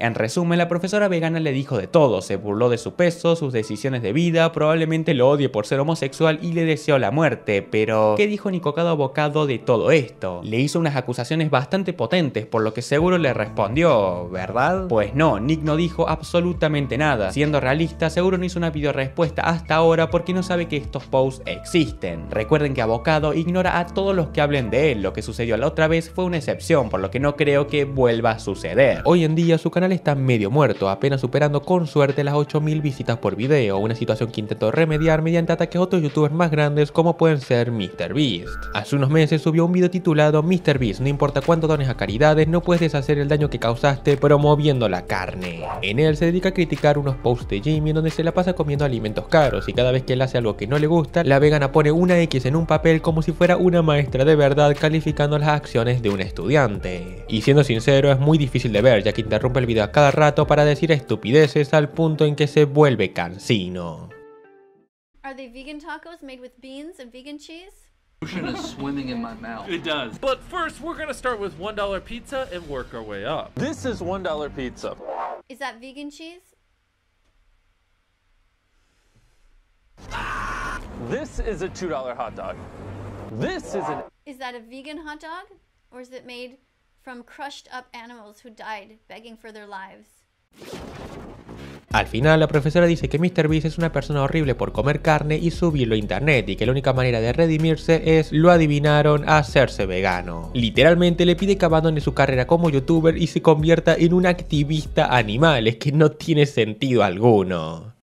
En resumen, la profesora vegana le dijo de todo, se burló de su peso, sus decisiones de vida, probablemente lo odie por ser homosexual y le deseó la muerte, pero ¿qué dijo Nicocado Abocado de todo esto? Le hizo unas acusaciones bastante potentes, por lo que seguro le respondió, ¿verdad? Pues no, Nick no dijo absolutamente nada, siendo realista seguro no hizo una videorespuesta hasta ahora porque no sabe que estos posts existen. Recuerden que Abocado ignora a todos los que hablen de él, lo que sucedió la otra vez fue una excepción, por lo que no creo que vuelva a suceder. Hoy en día su canal está medio muerto, apenas superando con suerte las 8000 visitas por video, una situación que intentó remediar mediante ataques a otros youtubers más grandes como pueden ser MrBeast. Hace unos meses subió un video titulado MrBeast, no importa cuánto dones a caridades, no puedes deshacer el daño que causaste promoviendo la carne. En él se dedica a criticar unos posts de Jimmy donde se la pasa comiendo alimentos caros y cada vez que él hace algo que no le gusta, la vegana pone una X en un papel como si fuera una maestra de verdad calificando las acciones de un estudiante. Y siendo sincero, es muy difícil de ver ya que interrumpe el video reunido a cada rato para decir estupideces al punto en que se vuelve cansino.
Are they vegan tacos made with beans and vegan cheese? Ocean is swimming in
my mouth. It does.
But first,
we're gonna start with $1 pizza and work our way up. This is $1 pizza.
Is that vegan cheese?
This is a $2 hot dog.
This is an...
Is that a vegan hot dog? Or is it made
Al final, la profesora dice que Mr. Beast es una persona horrible por comer carne y subirlo a internet y que la única manera de redimirse es, lo adivinaron, hacerse vegano. Literalmente le pide que abandone su carrera como youtuber y se convierta en un activista animal, es que no tiene sentido alguno.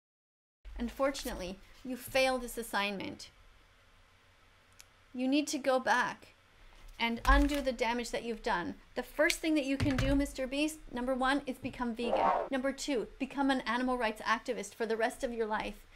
you failed and undo the damage that you've done. The first thing that you can do, Mr. Beast, number one, is become vegan. Number two, become an animal rights activist for the rest of your life.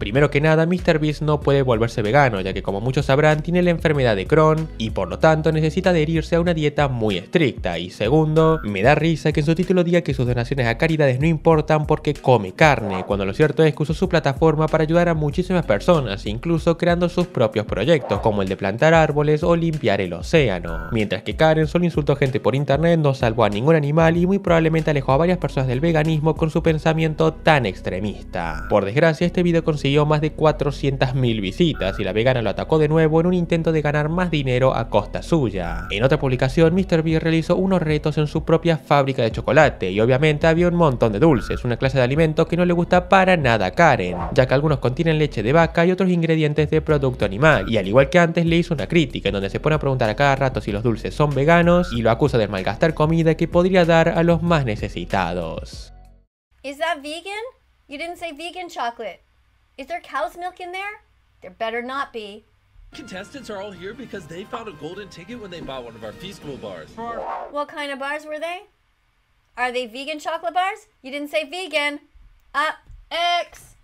Primero que nada, Mr. Beast no puede volverse vegano, ya que como muchos sabrán, tiene la enfermedad de Crohn y por lo tanto necesita adherirse a una dieta muy estricta. Y segundo, me da risa que en su título diga que sus donaciones a caridades no importan porque come carne, cuando lo cierto es que usó su plataforma para ayudar a muchísimas personas, incluso creando sus propios proyectos, como el de plantar árboles o limpiar el océano. Mientras que Karen solo insultó gente por internet, no salvó a ningún animal y muy probablemente alejó a varias personas del veganismo con su pensamiento tan extremista. Por desgracia, este video consiguió más de 400.000 visitas y la vegana lo atacó de nuevo en un intento de ganar más dinero a costa suya. En otra publicación, Mr. Beer realizó unos retos en su propia fábrica de chocolate y obviamente había un montón de dulces, una clase de alimentos que no le gusta para nada a Karen, ya que algunos contienen leche de vaca y otros ingredientes de producto animal. Y al igual que antes le hizo una crítica en donde se pone a preguntar a cada rato si los dulces son veganos y lo acusa de malgastar comida que podría dar a los más necesitados.
Is vegan? chocolate. Is there cow's milk in there? There better not be.
Contestants are all here because they found a golden ticket when they bought one of our Feastival bars.
What kind of bars were they? Are they vegan chocolate bars? You didn't say vegan. Uh, X.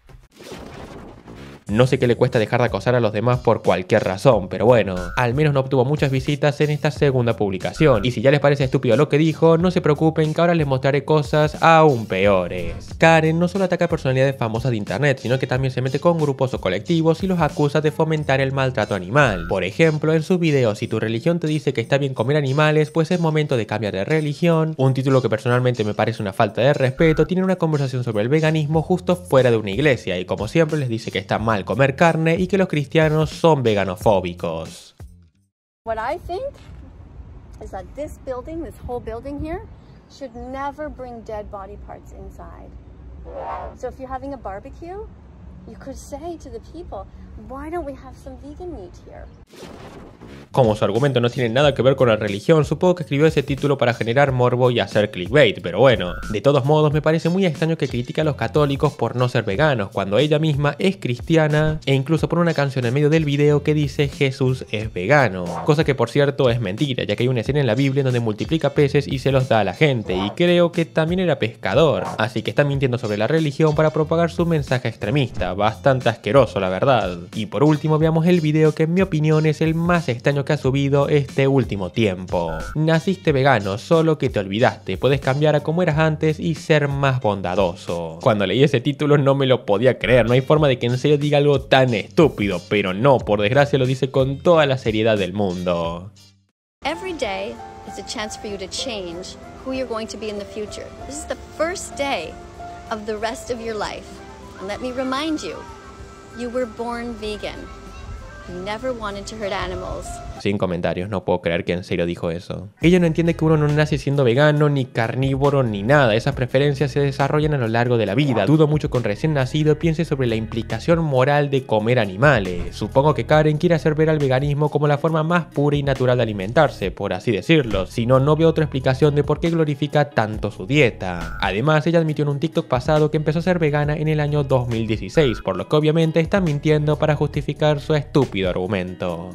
No sé qué le cuesta dejar de acosar a los demás por cualquier razón, pero bueno, al menos no obtuvo muchas visitas en esta segunda publicación. Y si ya les parece estúpido lo que dijo, no se preocupen que ahora les mostraré cosas aún peores. Karen no solo ataca personalidades famosas de internet, sino que también se mete con grupos o colectivos y los acusa de fomentar el maltrato animal. Por ejemplo, en su video, si tu religión te dice que está bien comer animales, pues es momento de cambiar de religión, un título que personalmente me parece una falta de respeto, tiene una conversación sobre el veganismo justo fuera de una iglesia y como siempre les dice que está mal mal comer carne y que los cristianos son veganofóbicos.
What I think is that this building, this whole building here, should never bring dead body parts inside. So if you're having a barbecue, you could say to the people,
como su argumento no tiene nada que ver con la religión, supongo que escribió ese título para generar morbo y hacer clickbait, pero bueno. De todos modos, me parece muy extraño que critique a los católicos por no ser veganos, cuando ella misma es cristiana e incluso pone una canción en medio del video que dice Jesús es vegano. Cosa que por cierto es mentira, ya que hay una escena en la Biblia donde multiplica peces y se los da a la gente, y creo que también era pescador, así que está mintiendo sobre la religión para propagar su mensaje extremista, bastante asqueroso la verdad. Y por último veamos el video que en mi opinión es el más extraño que ha subido este último tiempo. Naciste vegano, solo que te olvidaste, puedes cambiar a como eras antes y ser más bondadoso. Cuando leí ese título no me lo podía creer, no hay forma de que en serio diga algo tan estúpido, pero no, por desgracia lo dice con toda la seriedad del mundo.
Every day is a chance for you to change who you're going to be in the future. This is the first day of the rest of your life. And let You were born vegan. You never wanted to hurt animals.
Sin comentarios, no puedo creer que en serio dijo eso. Ella no entiende que uno no nace siendo vegano, ni carnívoro, ni nada. Esas preferencias se desarrollan a lo largo de la vida. Dudo mucho con recién nacido piense sobre la implicación moral de comer animales. Supongo que Karen quiere hacer ver al veganismo como la forma más pura y natural de alimentarse, por así decirlo. Si no, no veo otra explicación de por qué glorifica tanto su dieta. Además, ella admitió en un TikTok pasado que empezó a ser vegana en el año 2016, por lo que obviamente está mintiendo para justificar su estúpido argumento.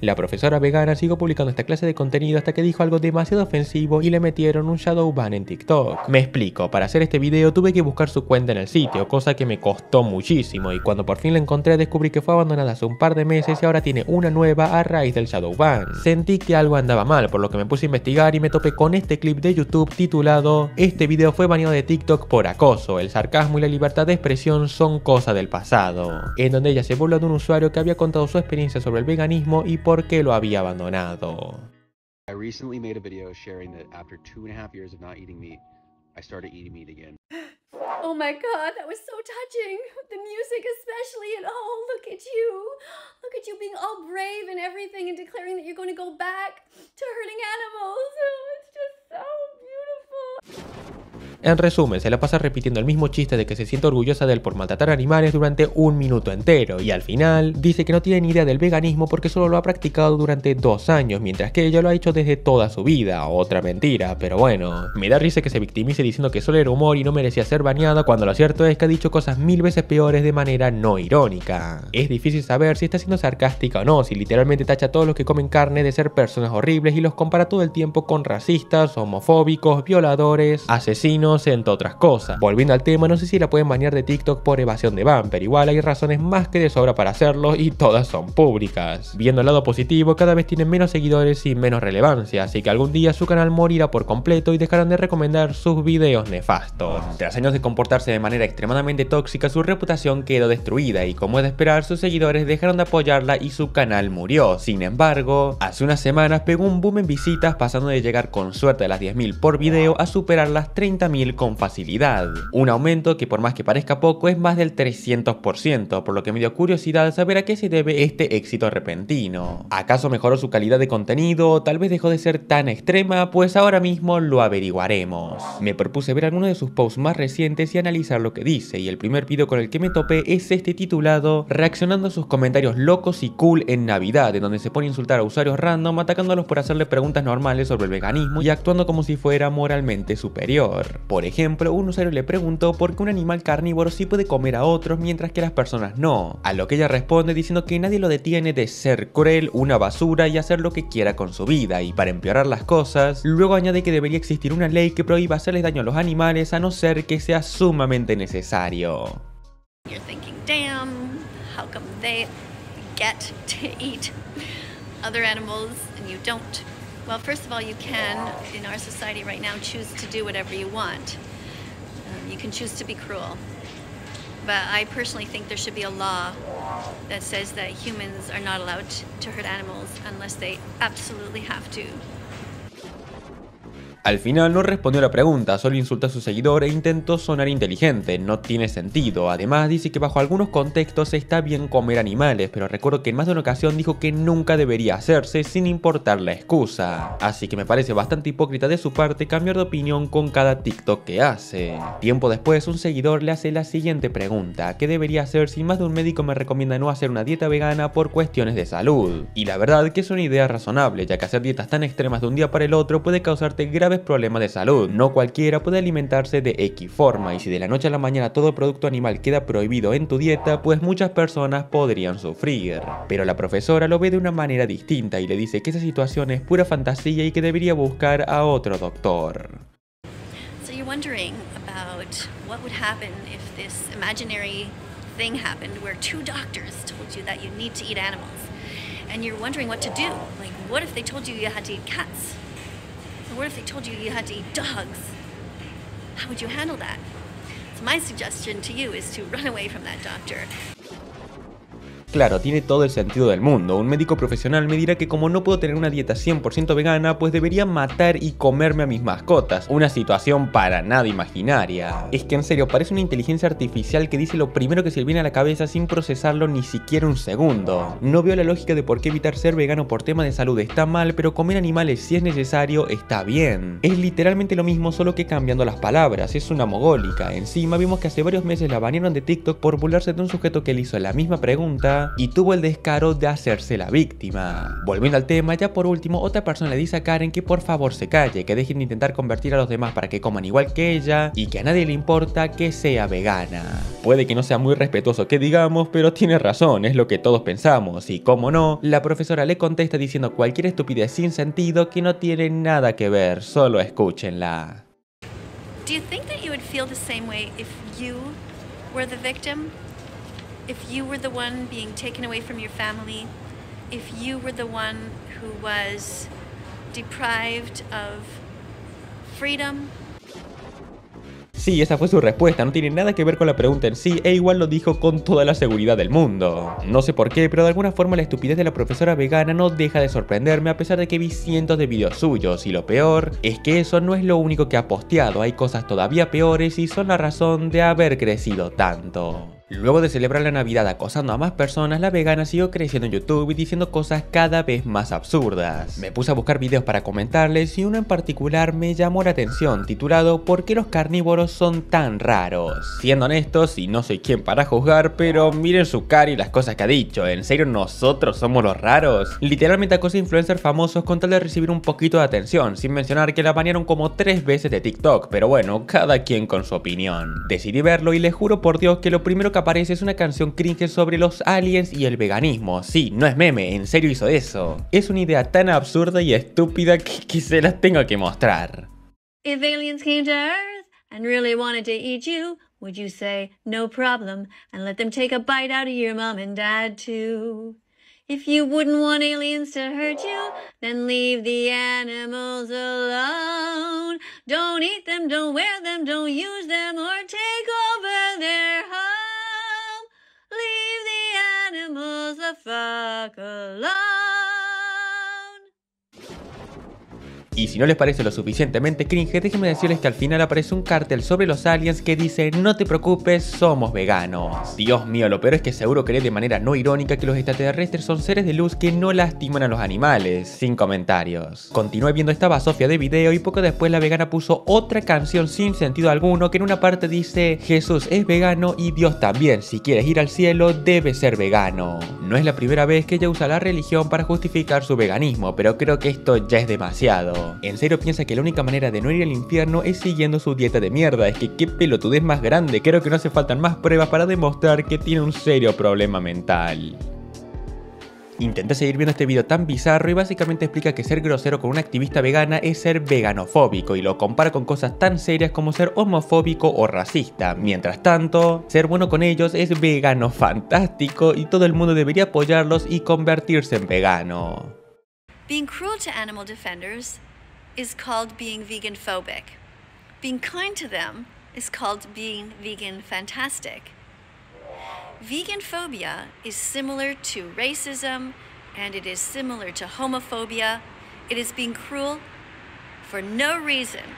La profesora vegana siguió publicando esta clase de contenido hasta que dijo algo demasiado ofensivo y le metieron un shadow ban en TikTok. Me explico, para hacer este video tuve que buscar su cuenta en el sitio, cosa que me costó muchísimo y cuando por fin la encontré descubrí que fue abandonada hace un par de meses y ahora tiene una nueva a raíz del shadow ban. Sentí que algo andaba mal, por lo que me puse a investigar y me topé con este clip de YouTube titulado Este video fue baneado de TikTok por acoso, el sarcasmo y la libertad de expresión son cosa del pasado, en donde ella se burla de un usuario que había contado su experiencia sobre el veganismo y lo había abandonado.
I recently made a video sharing that after two and a half years of not eating meat, I started eating meat again.
Oh my god, that was so touching. The music especially, and oh, look at you. Look at you being all brave and everything and declaring that you're going to go back to hurting animals. Oh, it's
just so beautiful. En resumen, se la pasa repitiendo el mismo chiste de que se siente orgullosa de él por maltratar animales durante un minuto entero, y al final dice que no tiene ni idea del veganismo porque solo lo ha practicado durante dos años, mientras que ella lo ha hecho desde toda su vida, otra mentira, pero bueno. Me da risa que se victimice diciendo que solo era humor y no merecía ser baneada cuando lo cierto es que ha dicho cosas mil veces peores de manera no irónica. Es difícil saber si está siendo sarcástica o no, si literalmente tacha a todos los que comen carne de ser personas horribles y los compara todo el tiempo con racistas, homofóbicos, violadores, asesinos, entre otras cosas. Volviendo al tema, no sé si la pueden banear de TikTok por evasión de ban, igual hay razones más que de sobra para hacerlo y todas son públicas. Viendo el lado positivo, cada vez tienen menos seguidores y menos relevancia, así que algún día su canal morirá por completo y dejarán de recomendar sus videos nefastos. Tras años de comportarse de manera extremadamente tóxica, su reputación quedó destruida y como es de esperar, sus seguidores dejaron de apoyarla y su canal murió. Sin embargo, hace unas semanas pegó un boom en visitas pasando de llegar con suerte a las 10.000 por video a superar las 30.000 con facilidad, un aumento que por más que parezca poco es más del 300%, por lo que me dio curiosidad saber a qué se debe este éxito repentino. ¿Acaso mejoró su calidad de contenido? ¿Tal vez dejó de ser tan extrema? Pues ahora mismo lo averiguaremos. Me propuse ver alguno de sus posts más recientes y analizar lo que dice, y el primer video con el que me topé es este titulado Reaccionando a sus comentarios locos y cool en Navidad, en donde se pone a insultar a usuarios random atacándolos por hacerle preguntas normales sobre el veganismo y actuando como si fuera moralmente superior. Por ejemplo, un usuario le preguntó por qué un animal carnívoro sí puede comer a otros mientras que las personas no, a lo que ella responde diciendo que nadie lo detiene de ser cruel, una basura y hacer lo que quiera con su vida, y para empeorar las cosas, luego añade que debería existir una ley que prohíba hacerles daño a los animales a no ser que sea sumamente necesario.
Well, first of all, you can, in our society right now, choose to do whatever you want. Um, you can choose to be cruel. But I personally think there should be a law that says that humans are not allowed to hurt animals unless they absolutely have to.
Al final no respondió a la pregunta, solo insultó a su seguidor e intentó sonar inteligente, no tiene sentido. Además dice que bajo algunos contextos está bien comer animales, pero recuerdo que en más de una ocasión dijo que nunca debería hacerse sin importar la excusa. Así que me parece bastante hipócrita de su parte cambiar de opinión con cada TikTok que hace. Tiempo después un seguidor le hace la siguiente pregunta, ¿qué debería hacer si más de un médico me recomienda no hacer una dieta vegana por cuestiones de salud? Y la verdad que es una idea razonable, ya que hacer dietas tan extremas de un día para el otro puede causarte graves problemas de salud. No cualquiera puede alimentarse de X forma y si de la noche a la mañana todo producto animal queda prohibido en tu dieta, pues muchas personas podrían sufrir. Pero la profesora lo ve de una manera distinta y le dice que esa situación es pura fantasía y que debería buscar a otro doctor.
So you're wondering about what would happen if this imaginary thing happened where two doctors told you that you need to eat animals. And you're wondering what to do. Like, what if they told you you what if they told you you had to eat dogs? How would you handle that? So my suggestion to you is to run away from that doctor.
Claro, tiene todo el sentido del mundo. Un médico profesional me dirá que como no puedo tener una dieta 100% vegana, pues debería matar y comerme a mis mascotas. Una situación para nada imaginaria. Es que en serio, parece una inteligencia artificial que dice lo primero que se le viene a la cabeza sin procesarlo ni siquiera un segundo. No veo la lógica de por qué evitar ser vegano por tema de salud está mal, pero comer animales si es necesario está bien. Es literalmente lo mismo solo que cambiando las palabras, es una mogólica. Encima vimos que hace varios meses la banearon de TikTok por burlarse de un sujeto que le hizo la misma pregunta y tuvo el descaro de hacerse la víctima. Volviendo al tema, ya por último, otra persona le dice a Karen que por favor se calle, que dejen de intentar convertir a los demás para que coman igual que ella y que a nadie le importa que sea vegana. Puede que no sea muy respetuoso que digamos, pero tiene razón, es lo que todos pensamos y como no, la profesora le contesta diciendo cualquier estupidez sin sentido que no tiene nada que ver, solo escúchenla
if you were the one being taken away from your family, if you were the one who was deprived of
Sí, esa fue su respuesta, no tiene nada que ver con la pregunta en sí, e igual lo dijo con toda la seguridad del mundo. No sé por qué, pero de alguna forma la estupidez de la profesora vegana no deja de sorprenderme a pesar de que vi cientos de videos suyos, y lo peor es que eso no es lo único que ha posteado, hay cosas todavía peores y son la razón de haber crecido tanto. Luego de celebrar la Navidad acosando a más personas, la vegana siguió creciendo en YouTube y diciendo cosas cada vez más absurdas. Me puse a buscar videos para comentarles y uno en particular me llamó la atención, titulado ¿Por qué los carnívoros son tan raros? Siendo honestos, y no soy quien para juzgar, pero miren su cara y las cosas que ha dicho, ¿en serio nosotros somos los raros? Literalmente acosa influencers famosos con tal de recibir un poquito de atención, sin mencionar que la banearon como tres veces de TikTok, pero bueno, cada quien con su opinión. Decidí verlo y les juro por Dios que lo primero que que aparece es una canción cringe sobre los aliens y el veganismo. Sí, no es meme, en serio hizo eso. Es una idea tan absurda y estúpida que, que se las tengo que mostrar.
If aliens came to Earth and really wanted to eat you, would you say no problem and let them take a bite out of your mom and dad too? If you wouldn't want aliens to hurt you, then leave the animals alone. Don't eat them, don't wear them, don't use them, or take over their home animals are fuck a
Y si no les parece lo suficientemente cringe, déjenme decirles que al final aparece un cartel sobre los aliens que dice no te preocupes, somos veganos. Dios mío, lo peor es que seguro cree de manera no irónica que los extraterrestres son seres de luz que no lastiman a los animales. Sin comentarios. Continué viendo esta basofia de video y poco después la vegana puso otra canción sin sentido alguno que en una parte dice Jesús es vegano y Dios también, si quieres ir al cielo debe ser vegano. No es la primera vez que ella usa la religión para justificar su veganismo, pero creo que esto ya es demasiado. En serio piensa que la única manera de no ir al infierno es siguiendo su dieta de mierda. Es que qué pelotudez más grande. Creo que no hace faltan más pruebas para demostrar que tiene un serio problema mental. Intenta seguir viendo este video tan bizarro y básicamente explica que ser grosero con una activista vegana es ser veganofóbico y lo compara con cosas tan serias como ser homofóbico o racista. Mientras tanto, ser bueno con ellos es vegano fantástico y todo el mundo debería apoyarlos y convertirse en vegano.
is called being vegan phobic. Being kind to them is called being vegan fantastic. Vegan phobia is similar to racism and it is similar to homophobia. It is being cruel for no reason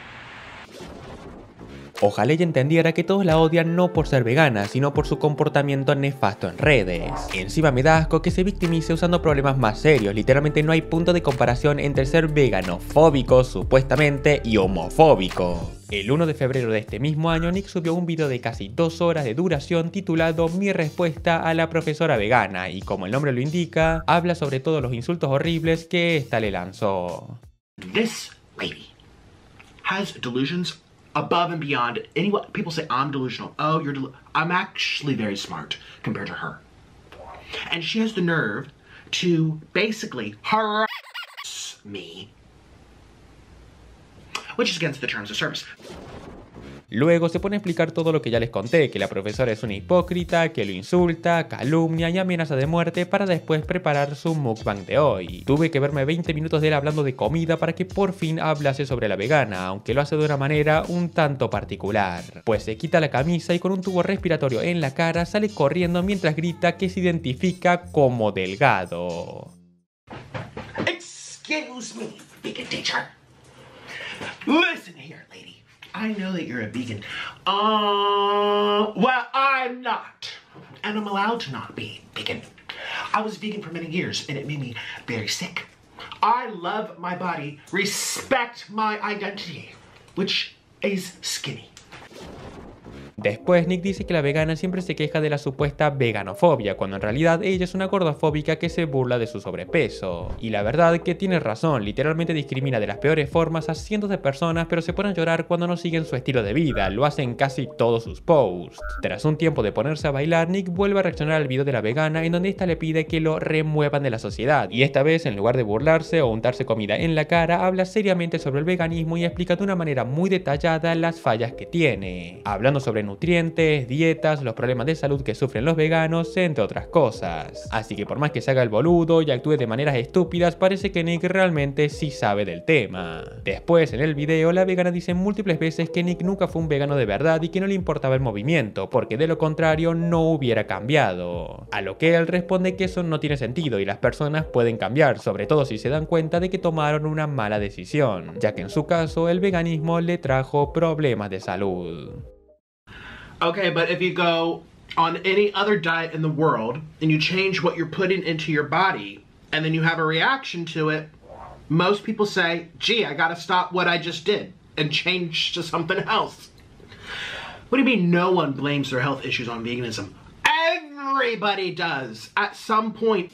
Ojalá ella entendiera que todos la odian no por ser vegana, sino por su comportamiento nefasto en redes. Encima me da que se victimice usando problemas más serios, literalmente no hay punto de comparación entre ser veganofóbico supuestamente y homofóbico. El 1 de febrero de este mismo año, Nick subió un video de casi dos horas de duración titulado Mi respuesta a la profesora vegana y como el nombre lo indica, habla sobre todos los insultos horribles que esta le lanzó. above and beyond anyone. People say,
I'm delusional. Oh, you're del I'm actually very smart compared to her. And she has the nerve to basically harass me, which is against the terms of service.
Luego se pone a explicar todo lo que ya les conté, que la profesora es una hipócrita, que lo insulta, calumnia y amenaza de muerte para después preparar su mukbang de hoy. Tuve que verme 20 minutos de él hablando de comida para que por fin hablase sobre la vegana, aunque lo hace de una manera un tanto particular. Pues se quita la camisa y con un tubo respiratorio en la cara sale corriendo mientras grita que se identifica como delgado.
Excuse me, teacher.
I know that you're a vegan.
Uh, well, I'm not. And I'm allowed to not be vegan. I was vegan for many years and it made me very sick. I love my body, respect my identity, which is skinny.
Después, Nick dice que la vegana siempre se queja de la supuesta veganofobia, cuando en realidad ella es una gordofóbica que se burla de su sobrepeso. Y la verdad que tiene razón, literalmente discrimina de las peores formas a cientos de personas, pero se ponen a llorar cuando no siguen su estilo de vida, lo hacen casi todos sus posts. Tras un tiempo de ponerse a bailar, Nick vuelve a reaccionar al video de la vegana en donde esta le pide que lo remuevan de la sociedad, y esta vez en lugar de burlarse o untarse comida en la cara, habla seriamente sobre el veganismo y explica de una manera muy detallada las fallas que tiene. Hablando sobre nutrientes, dietas, los problemas de salud que sufren los veganos, entre otras cosas. Así que por más que se haga el boludo y actúe de maneras estúpidas, parece que Nick realmente sí sabe del tema. Después, en el video, la vegana dice múltiples veces que Nick nunca fue un vegano de verdad y que no le importaba el movimiento, porque de lo contrario no hubiera cambiado. A lo que él responde que eso no tiene sentido y las personas pueden cambiar, sobre todo si se dan cuenta de que tomaron una mala decisión, ya que en su caso el veganismo le trajo problemas de salud.
Okay, but if you go on any other diet in the world and you change what you're putting into your body and then you have a reaction to it, most people say, gee, I gotta stop what I just did and change to something else. What do you
mean no one blames their health issues on veganism?
Everybody does at some point.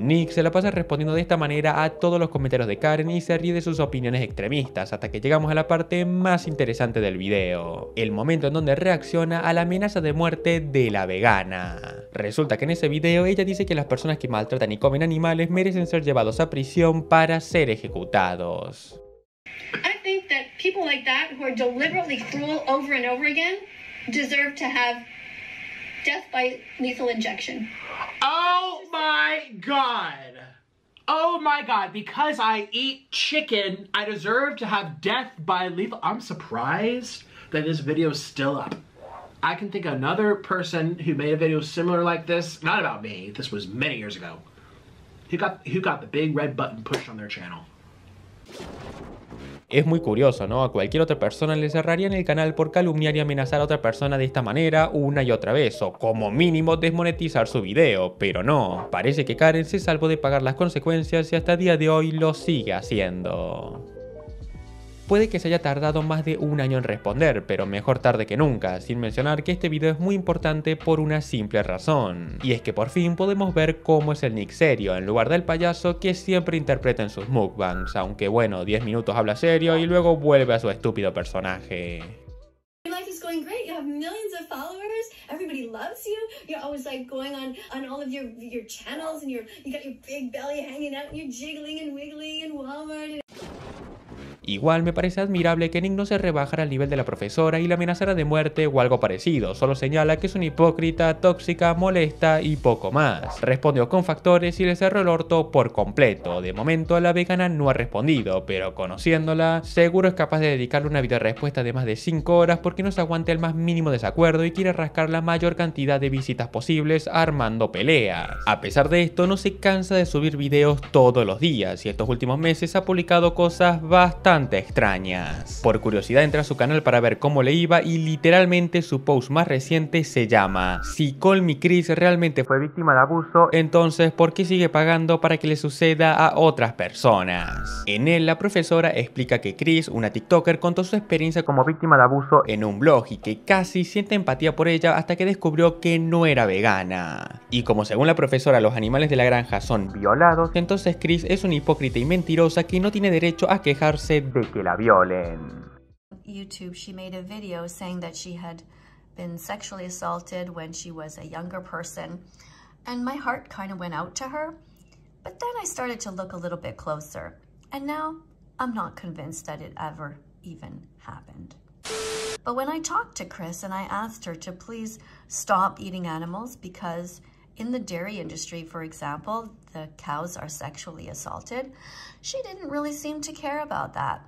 Nick se la pasa respondiendo de esta manera a todos los comentarios de Karen y se ríe de sus opiniones extremistas hasta que llegamos a la parte más interesante del video, el momento en donde reacciona a la amenaza de muerte de la vegana. Resulta que en ese video ella dice que las personas que maltratan y comen animales merecen ser llevados a prisión para ser ejecutados.
death by lethal injection.
Oh my god. Oh my god, because I eat chicken, I deserve to have death by lethal. I'm surprised that this video is still up. I can think another person who made a video similar like this, not about me, this was many years ago, who got, who got the big red button pushed on their channel.
Es muy curioso, ¿no? A cualquier otra persona le cerrarían el canal por calumniar y amenazar a otra persona de esta manera una y otra vez, o como mínimo desmonetizar su video, pero no. Parece que Karen se salvó de pagar las consecuencias y hasta el día de hoy lo sigue haciendo. Puede que se haya tardado más de un año en responder, pero mejor tarde que nunca, sin mencionar que este video es muy importante por una simple razón. Y es que por fin podemos ver cómo es el Nick serio, en lugar del payaso que siempre interpreta en sus mukbangs, aunque bueno, 10 minutos habla serio y luego vuelve a su estúpido personaje. Igual me parece admirable que Nick no se rebajara al nivel de la profesora y la amenazara de muerte o algo parecido, solo señala que es una hipócrita, tóxica, molesta y poco más. Respondió con factores y le cerró el orto por completo. De momento la vegana no ha respondido, pero conociéndola, seguro es capaz de dedicarle una respuesta de más de 5 horas porque no se aguante el más mínimo desacuerdo y quiere rascar la mayor cantidad cantidad de visitas posibles armando peleas. A pesar de esto, no se cansa de subir videos todos los días y estos últimos meses ha publicado cosas bastante extrañas. Por curiosidad entra a su canal para ver cómo le iba y literalmente su post más reciente se llama Si Colmy Chris realmente fue víctima de abuso, entonces ¿por qué sigue pagando para que le suceda a otras personas? En él la profesora explica que Chris, una TikToker, contó su experiencia como víctima de abuso en un blog y que casi siente empatía por ella hasta que descubre descubrió que no era vegana. Y como según la profesora los animales de la granja son violados, entonces Chris es una hipócrita y mentirosa que no tiene derecho a quejarse de que la violen.
YouTube, she made a video saying that she had been sexually assaulted when she was a younger person, and my heart kind of went out to her. But then I started to look a little bit closer, and now I'm not convinced that it ever even happened. But when I talked to Chris and I asked her to please stop eating animals because in the dairy industry, for example, the cows are sexually assaulted. She didn't really seem to care about that.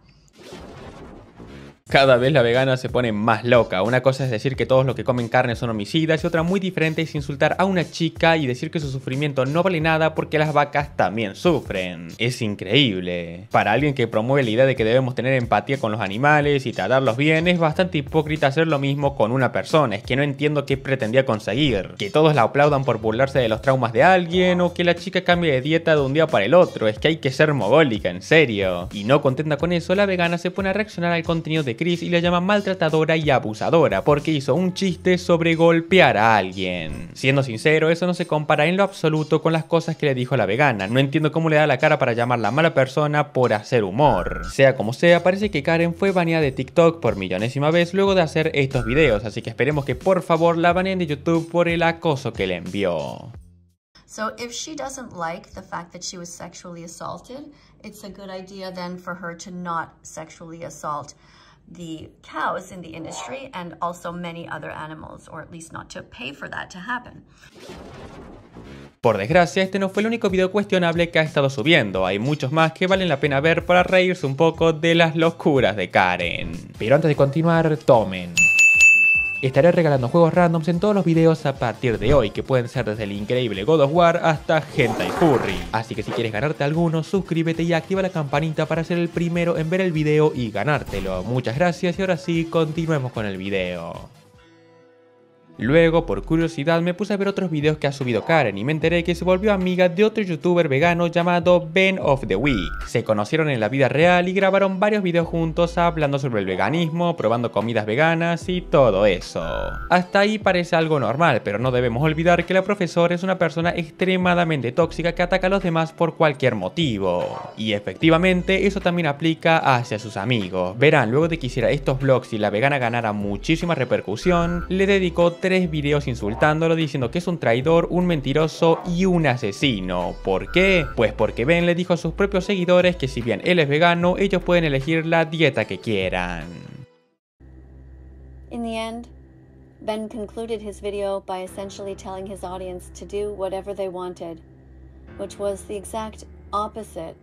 Cada vez la vegana se pone más loca. Una cosa es decir que todos los que comen carne son homicidas y otra muy diferente es insultar a una chica y decir que su sufrimiento no vale nada porque las vacas también sufren. Es increíble. Para alguien que promueve la idea de que debemos tener empatía con los animales y tratarlos bien, es bastante hipócrita hacer lo mismo con una persona. Es que no entiendo qué pretendía conseguir. Que todos la aplaudan por burlarse de los traumas de alguien o que la chica cambie de dieta de un día para el otro. Es que hay que ser mogólica, en serio. Y no contenta con eso, la vegana se pone a reaccionar al contenido de Chris y la llama maltratadora y abusadora porque hizo un chiste sobre golpear a alguien. Siendo sincero, eso no se compara en lo absoluto con las cosas que le dijo la vegana. No entiendo cómo le da la cara para llamarla mala persona por hacer humor. Sea como sea, parece que Karen fue baneada de TikTok por millonésima vez luego de hacer estos videos, así que esperemos que por favor la baneen de YouTube por el acoso que le envió. Por desgracia, este no fue el único video cuestionable que ha estado subiendo, hay muchos más que valen la pena ver para reírse un poco de las locuras de Karen. Pero antes de continuar, tomen. Estaré regalando juegos randoms en todos los videos a partir de hoy, que pueden ser desde el increíble God of War hasta Hentai Furry. Así que si quieres ganarte alguno, suscríbete y activa la campanita para ser el primero en ver el video y ganártelo. Muchas gracias y ahora sí, continuemos con el video. Luego, por curiosidad, me puse a ver otros videos que ha subido Karen y me enteré que se volvió amiga de otro youtuber vegano llamado Ben of the Week. Se conocieron en la vida real y grabaron varios videos juntos hablando sobre el veganismo, probando comidas veganas y todo eso. Hasta ahí parece algo normal, pero no debemos olvidar que la profesora es una persona extremadamente tóxica que ataca a los demás por cualquier motivo. Y efectivamente, eso también aplica hacia sus amigos. Verán, luego de que hiciera estos vlogs y la vegana ganara muchísima repercusión, le dedicó tres videos insultándolo, diciendo que es un traidor, un mentiroso y un asesino. ¿Por qué? Pues porque Ben le dijo a sus propios seguidores que si bien él es vegano, ellos pueden elegir la dieta que quieran.
In the end, Ben concluded his video by essentially telling his audience to do whatever they wanted, which was the exact opposite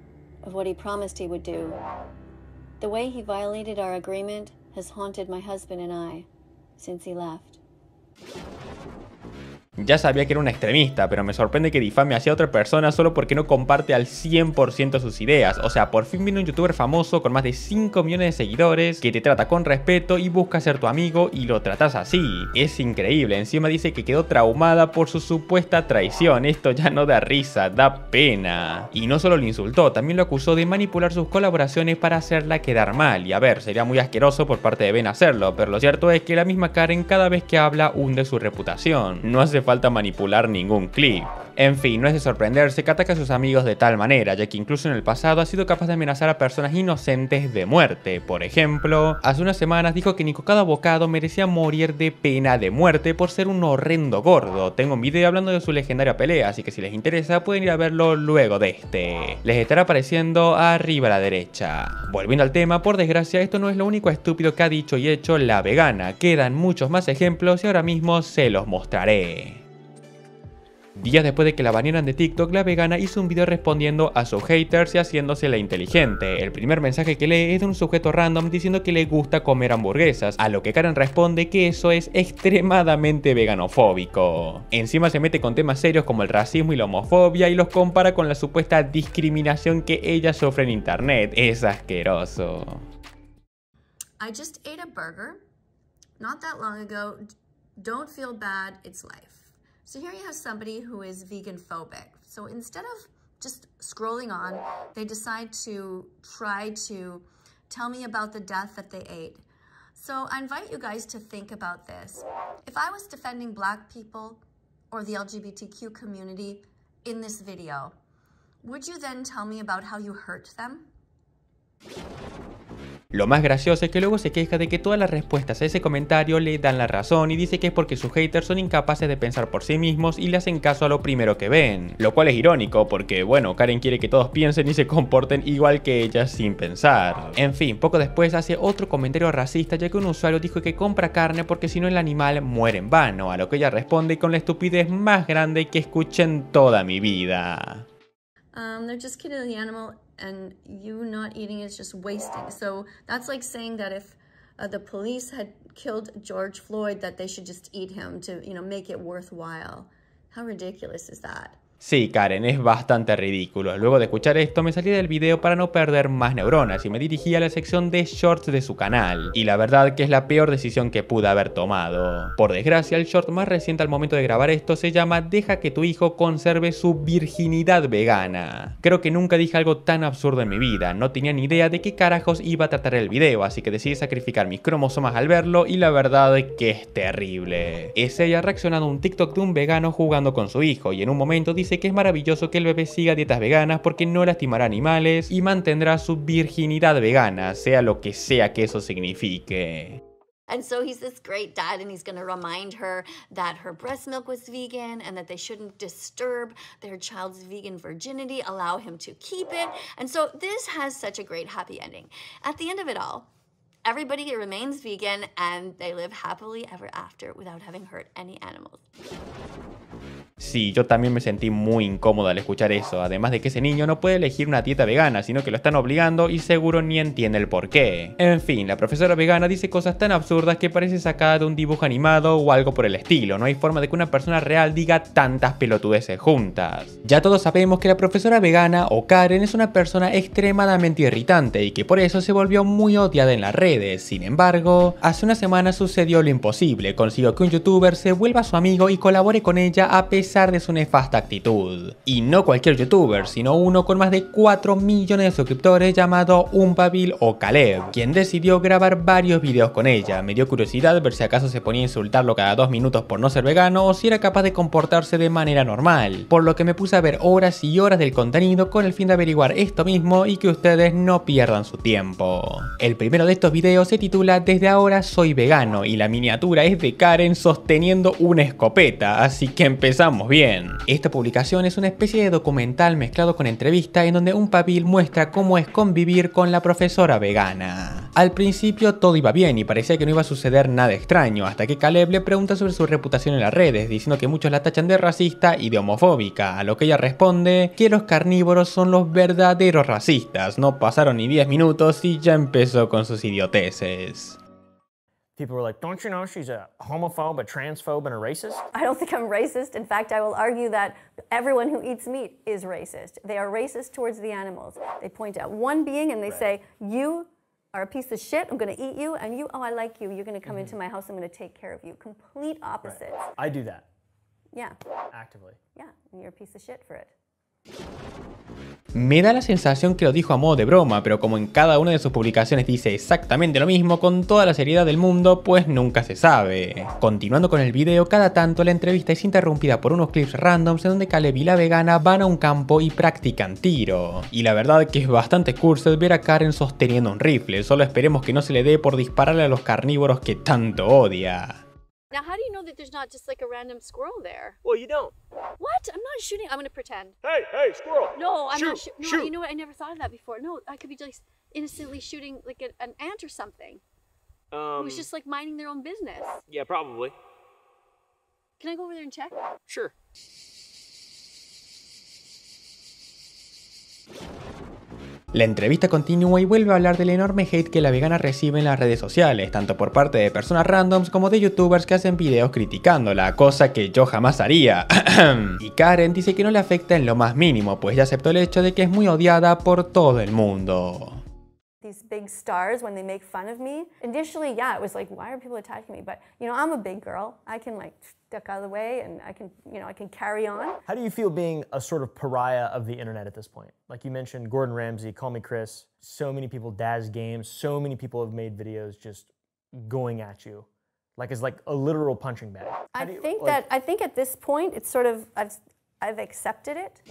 of what he promised he would do. The way he violated our agreement has haunted my husband and I since he left. Thank
you. Ya sabía que era una extremista, pero me sorprende que difame hacia otra persona solo porque no comparte al 100% sus ideas. O sea, por fin viene un youtuber famoso con más de 5 millones de seguidores que te trata con respeto y busca ser tu amigo y lo tratas así. Es increíble, encima dice que quedó traumada por su supuesta traición. Esto ya no da risa, da pena. Y no solo lo insultó, también lo acusó de manipular sus colaboraciones para hacerla quedar mal. Y a ver, sería muy asqueroso por parte de Ben hacerlo, pero lo cierto es que la misma Karen cada vez que habla hunde su reputación. No hace falta manipular ningún clip. En fin, no es de sorprenderse que ataque a sus amigos de tal manera, ya que incluso en el pasado ha sido capaz de amenazar a personas inocentes de muerte. Por ejemplo, hace unas semanas dijo que cada Bocado merecía morir de pena de muerte por ser un horrendo gordo. Tengo un video hablando de su legendaria pelea, así que si les interesa pueden ir a verlo luego de este. Les estará apareciendo arriba a la derecha. Volviendo al tema, por desgracia esto no es lo único estúpido que ha dicho y hecho la vegana. Quedan muchos más ejemplos y ahora mismo se los mostraré. Días después de que la banearan de TikTok, la vegana hizo un video respondiendo a sus haters y haciéndose la inteligente. El primer mensaje que lee es de un sujeto random diciendo que le gusta comer hamburguesas, a lo que Karen responde que eso es extremadamente veganofóbico. Encima se mete con temas serios como el racismo y la homofobia y los compara con la supuesta discriminación que ella sufre en internet. Es asqueroso.
I just ate a burger not that long ago. Don't feel bad, it's life. So here you have somebody who is vegan phobic. So instead of just scrolling on, they decide to try to tell me about the death that they ate. So I invite you guys to think about this. If I was defending black people or the LGBTQ community in this video, would you then tell me about how you hurt them?
Lo más gracioso es que luego se queja de que todas las respuestas a ese comentario le dan la razón y dice que es porque sus haters son incapaces de pensar por sí mismos y le hacen caso a lo primero que ven. Lo cual es irónico porque, bueno, Karen quiere que todos piensen y se comporten igual que ella sin pensar. En fin, poco después hace otro comentario racista ya que un usuario dijo que compra carne porque si no el animal muere en vano, a lo que ella responde con la estupidez más grande que escuché en toda mi vida.
Um, and you not eating is just wasting. So that's like saying that if uh, the police had killed George Floyd, that they should just eat him to, you know, make it worthwhile. How ridiculous is that?
Sí, Karen, es bastante ridículo. Luego de escuchar esto, me salí del video para no perder más neuronas y me dirigí a la sección de shorts de su canal. Y la verdad que es la peor decisión que pude haber tomado. Por desgracia, el short más reciente al momento de grabar esto se llama Deja que tu hijo conserve su virginidad vegana. Creo que nunca dije algo tan absurdo en mi vida, no tenía ni idea de qué carajos iba a tratar el video, así que decidí sacrificar mis cromosomas al verlo y la verdad que es terrible. Ese ella reaccionando a un TikTok de un vegano jugando con su hijo y en un momento dice dice que es maravilloso que el bebé siga dietas veganas porque no lastimará animales y mantendrá su virginidad vegana, sea lo que sea que eso signifique.
And so he's this great dad, and he's going to remind her that her breast milk was vegan and that they shouldn't disturb their child's vegan virginity, allow him to keep it. And so this has such a great happy ending. At the end of it all, everybody remains vegan and they live happily ever after without having hurt any animals.
Sí, yo también me sentí muy incómoda al escuchar eso, además de que ese niño no puede elegir una dieta vegana, sino que lo están obligando y seguro ni entiende el por qué. En fin, la profesora vegana dice cosas tan absurdas que parece sacada de un dibujo animado o algo por el estilo, no hay forma de que una persona real diga tantas pelotudeces juntas. Ya todos sabemos que la profesora vegana o Karen es una persona extremadamente irritante y que por eso se volvió muy odiada en las redes, sin embargo, hace una semana sucedió lo imposible, consiguió que un youtuber se vuelva su amigo y colabore con ella a pesar de su nefasta actitud. Y no cualquier youtuber, sino uno con más de 4 millones de suscriptores llamado Umpabil o Caleb, quien decidió grabar varios videos con ella. Me dio curiosidad ver si acaso se ponía a insultarlo cada dos minutos por no ser vegano o si era capaz de comportarse de manera normal, por lo que me puse a ver horas y horas del contenido con el fin de averiguar esto mismo y que ustedes no pierdan su tiempo. El primero de estos videos se titula Desde ahora soy vegano y la miniatura es de Karen sosteniendo una escopeta, así que empezamos bien. Esta publicación es una especie de documental mezclado con entrevista en donde un pabil muestra cómo es convivir con la profesora vegana. Al principio todo iba bien y parecía que no iba a suceder nada extraño, hasta que Caleb le pregunta sobre su reputación en las redes, diciendo que muchos la tachan de racista y de homofóbica, a lo que ella responde que los carnívoros son los verdaderos racistas, no pasaron ni 10 minutos y ya empezó con sus idioteces.
people were like, don't you know she's a homophobe, a transphobe, and a racist?
I don't think I'm racist. In fact, I will argue that everyone who eats meat is racist. They are racist towards the animals. They point out one being and they right. say, you are a piece of shit, I'm gonna eat you, and you, oh, I like you, you're gonna come mm-hmm. into my house, I'm gonna take care of you. Complete opposites. Right. I do that. Yeah. Actively. Yeah, and you're a piece of shit for it.
Me da la sensación que lo dijo a modo de broma, pero como en cada una de sus publicaciones dice exactamente lo mismo con toda la seriedad del mundo, pues nunca se sabe. Continuando con el video, cada tanto la entrevista es interrumpida por unos clips randoms en donde Caleb y la vegana van a un campo y practican tiro. Y la verdad que es bastante curso ver a Karen sosteniendo un rifle, solo esperemos que no se le dé por dispararle a los carnívoros que tanto odia.
Now, how do you know that there's not just like a random squirrel there? Well, you don't. What? I'm not shooting. I'm gonna pretend.
Hey, hey, squirrel! No, I'm shoot, not shooting. No, shoot. you know
what? I never thought of that before. No, I could be just innocently shooting like an ant or something. Um, Who's just like minding their own business.
Yeah, probably.
Can I go over there and check? Sure.
La entrevista continúa y vuelve a hablar del enorme hate que la vegana recibe en las redes sociales, tanto por parte de personas randoms como de youtubers que hacen videos criticándola, cosa que yo jamás haría. y Karen dice que no le afecta en lo más mínimo, pues ya aceptó el hecho de que es muy odiada por todo el mundo.
these big stars when they make fun of me. Initially, yeah, it was like, why are people attacking me? But you know, I'm a big girl. I can like duck out of the way and I can, you know, I can carry on.
How do you feel being a sort of pariah of the internet at this point? Like you mentioned Gordon Ramsay, Call Me Chris, so many people Daz games, so many people have made videos just going at you. Like it's like a
literal punching bag. How
I you, think like, that I think at this point it's sort of I've I've accepted it.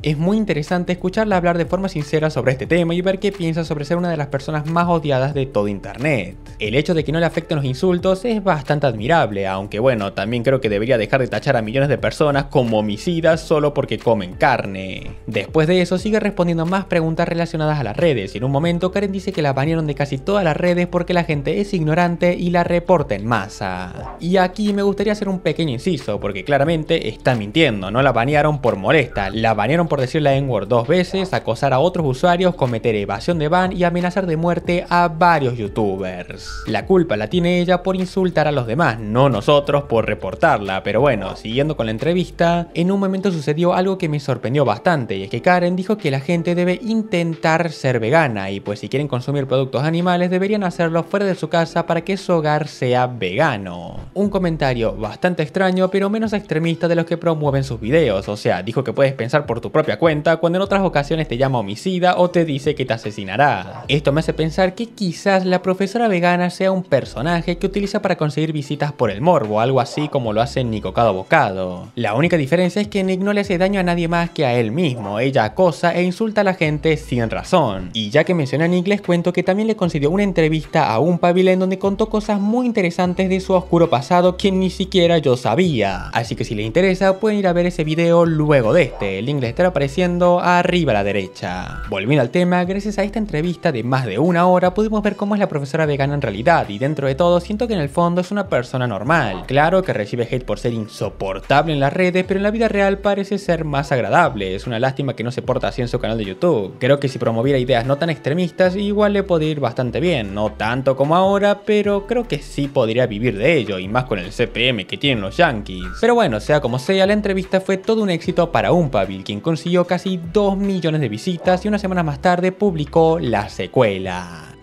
Es muy interesante escucharla hablar de forma sincera sobre este tema y ver qué piensa sobre ser una de las personas más odiadas de todo Internet. El hecho de que no le afecten los insultos es bastante admirable, aunque bueno, también creo que debería dejar de tachar a millones de personas como homicidas solo porque comen carne. Después de eso sigue respondiendo más preguntas relacionadas a las redes y en un momento Karen dice que la banearon de casi todas las redes porque la gente es ignorante y la reporta en masa. Y aquí me gustaría hacer un pequeño inciso porque claramente está mintiendo, no la banearon por molesta, la banearon por decirle la N-word dos veces, acosar a otros usuarios, cometer evasión de ban y amenazar de muerte a varios youtubers. La culpa la tiene ella por insultar a los demás, no nosotros por reportarla, pero bueno, siguiendo con la entrevista, en un momento sucedió algo que me sorprendió bastante, y es que Karen dijo que la gente debe intentar ser vegana, y pues si quieren consumir productos animales deberían hacerlo fuera de su casa para que su hogar sea vegano. Un comentario bastante extraño, pero menos extremista de los que promueven sus videos, o sea, dijo que puedes pensar por tu propia cuenta cuando en otras ocasiones te llama homicida o te dice que te asesinará. Esto me hace pensar que quizás la profesora vegana sea un personaje que utiliza para conseguir visitas por el morbo, algo así como lo hace Nico cada Bocado. La única diferencia es que Nick no le hace daño a nadie más que a él mismo, ella acosa e insulta a la gente sin razón. Y ya que menciona a Nick les cuento que también le concedió una entrevista a un pavil en donde contó cosas muy interesantes de su oscuro pasado que ni siquiera yo sabía. Así que si les interesa pueden ir a ver ese video luego de este, el link apareciendo arriba a la derecha. Volviendo al tema, gracias a esta entrevista de más de una hora pudimos ver cómo es la profesora vegana en realidad y dentro de todo siento que en el fondo es una persona normal. Claro que recibe hate por ser insoportable en las redes, pero en la vida real parece ser más agradable. Es una lástima que no se porta así en su canal de YouTube. Creo que si promoviera ideas no tan extremistas igual le podría ir bastante bien, no tanto como ahora, pero creo que sí podría vivir de ello y más con el CPM que tienen los yankees. Pero bueno, sea como sea, la entrevista fue todo un éxito para un Pavil, quien con consiguió casi 2 millones de visitas y una semana más tarde publicó la secuela.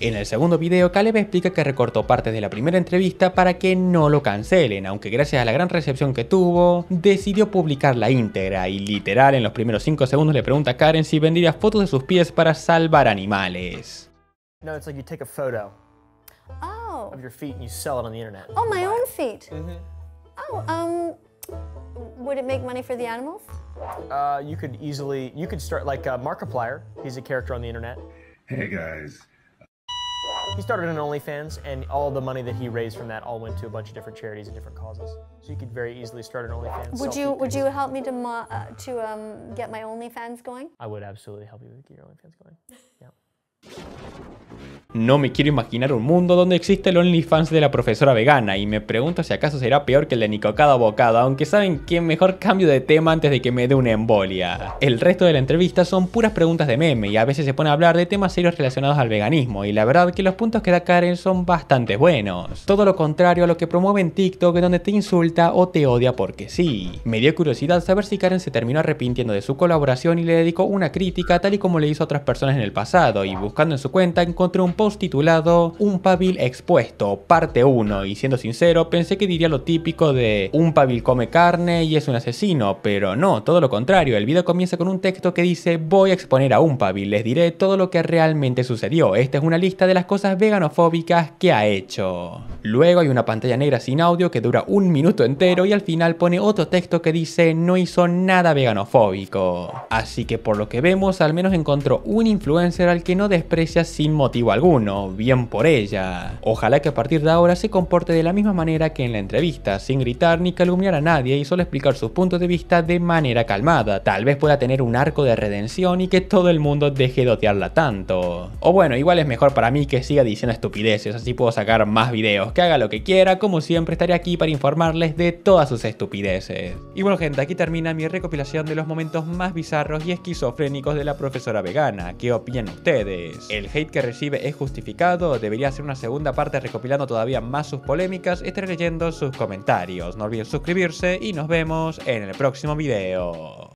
En el segundo video, Caleb explica que recortó partes de la primera entrevista para que no lo cancelen, aunque gracias a la gran recepción que tuvo, decidió publicar la íntegra y literal en los primeros 5 segundos le pregunta a Karen si vendría fotos de sus pies para salvar animales. No, internet.
Oh, mm-hmm. Oh, um would it make money for the animals?
Uh, you could easily, you could start like uh, Markiplier. He's a character on the internet.
Hey guys.
He started an OnlyFans, and all the money that he raised from that all went to a bunch of different charities and different causes. So you could very easily start an OnlyFans. Would you
Would you help me to uh, to um, get my OnlyFans going? I
would absolutely help you get your OnlyFans going. Yeah.
No me quiero imaginar un mundo donde existe el OnlyFans de la profesora vegana y me pregunto si acaso será peor que el de Nicocado Bocado, aunque saben que mejor cambio de tema antes de que me dé una embolia. El resto de la entrevista son puras preguntas de meme y a veces se pone a hablar de temas serios relacionados al veganismo y la verdad que los puntos que da Karen son bastante buenos. Todo lo contrario a lo que promueve en TikTok donde te insulta o te odia porque sí. Me dio curiosidad saber si Karen se terminó arrepintiendo de su colaboración y le dedicó una crítica tal y como le hizo a otras personas en el pasado y buscando en su cuenta encontré un post titulado Un pabil expuesto, parte 1, y siendo sincero pensé que diría lo típico de un pabil come carne y es un asesino, pero no, todo lo contrario, el video comienza con un texto que dice voy a exponer a un pabil les diré todo lo que realmente sucedió, esta es una lista de las cosas veganofóbicas que ha hecho. Luego hay una pantalla negra sin audio que dura un minuto entero y al final pone otro texto que dice no hizo nada veganofóbico. Así que por lo que vemos al menos encontró un influencer al que no desprecia sin motivo alguno, bien por ella. Ojalá que a partir de ahora se comporte de la misma manera que en la entrevista, sin gritar ni calumniar a nadie y solo explicar sus puntos de vista de manera calmada. Tal vez pueda tener un arco de redención y que todo el mundo deje de tanto. O bueno, igual es mejor para mí que siga diciendo estupideces, así puedo sacar más videos, que haga lo que quiera, como siempre estaré aquí para informarles de todas sus estupideces. Y bueno gente, aquí termina mi recopilación de los momentos más bizarros y esquizofrénicos de la profesora vegana. ¿Qué opinan ustedes? El hate que recibe es justificado, debería hacer una segunda parte recopilando todavía más sus polémicas, estaré leyendo sus comentarios. No olviden suscribirse y nos vemos en el próximo video.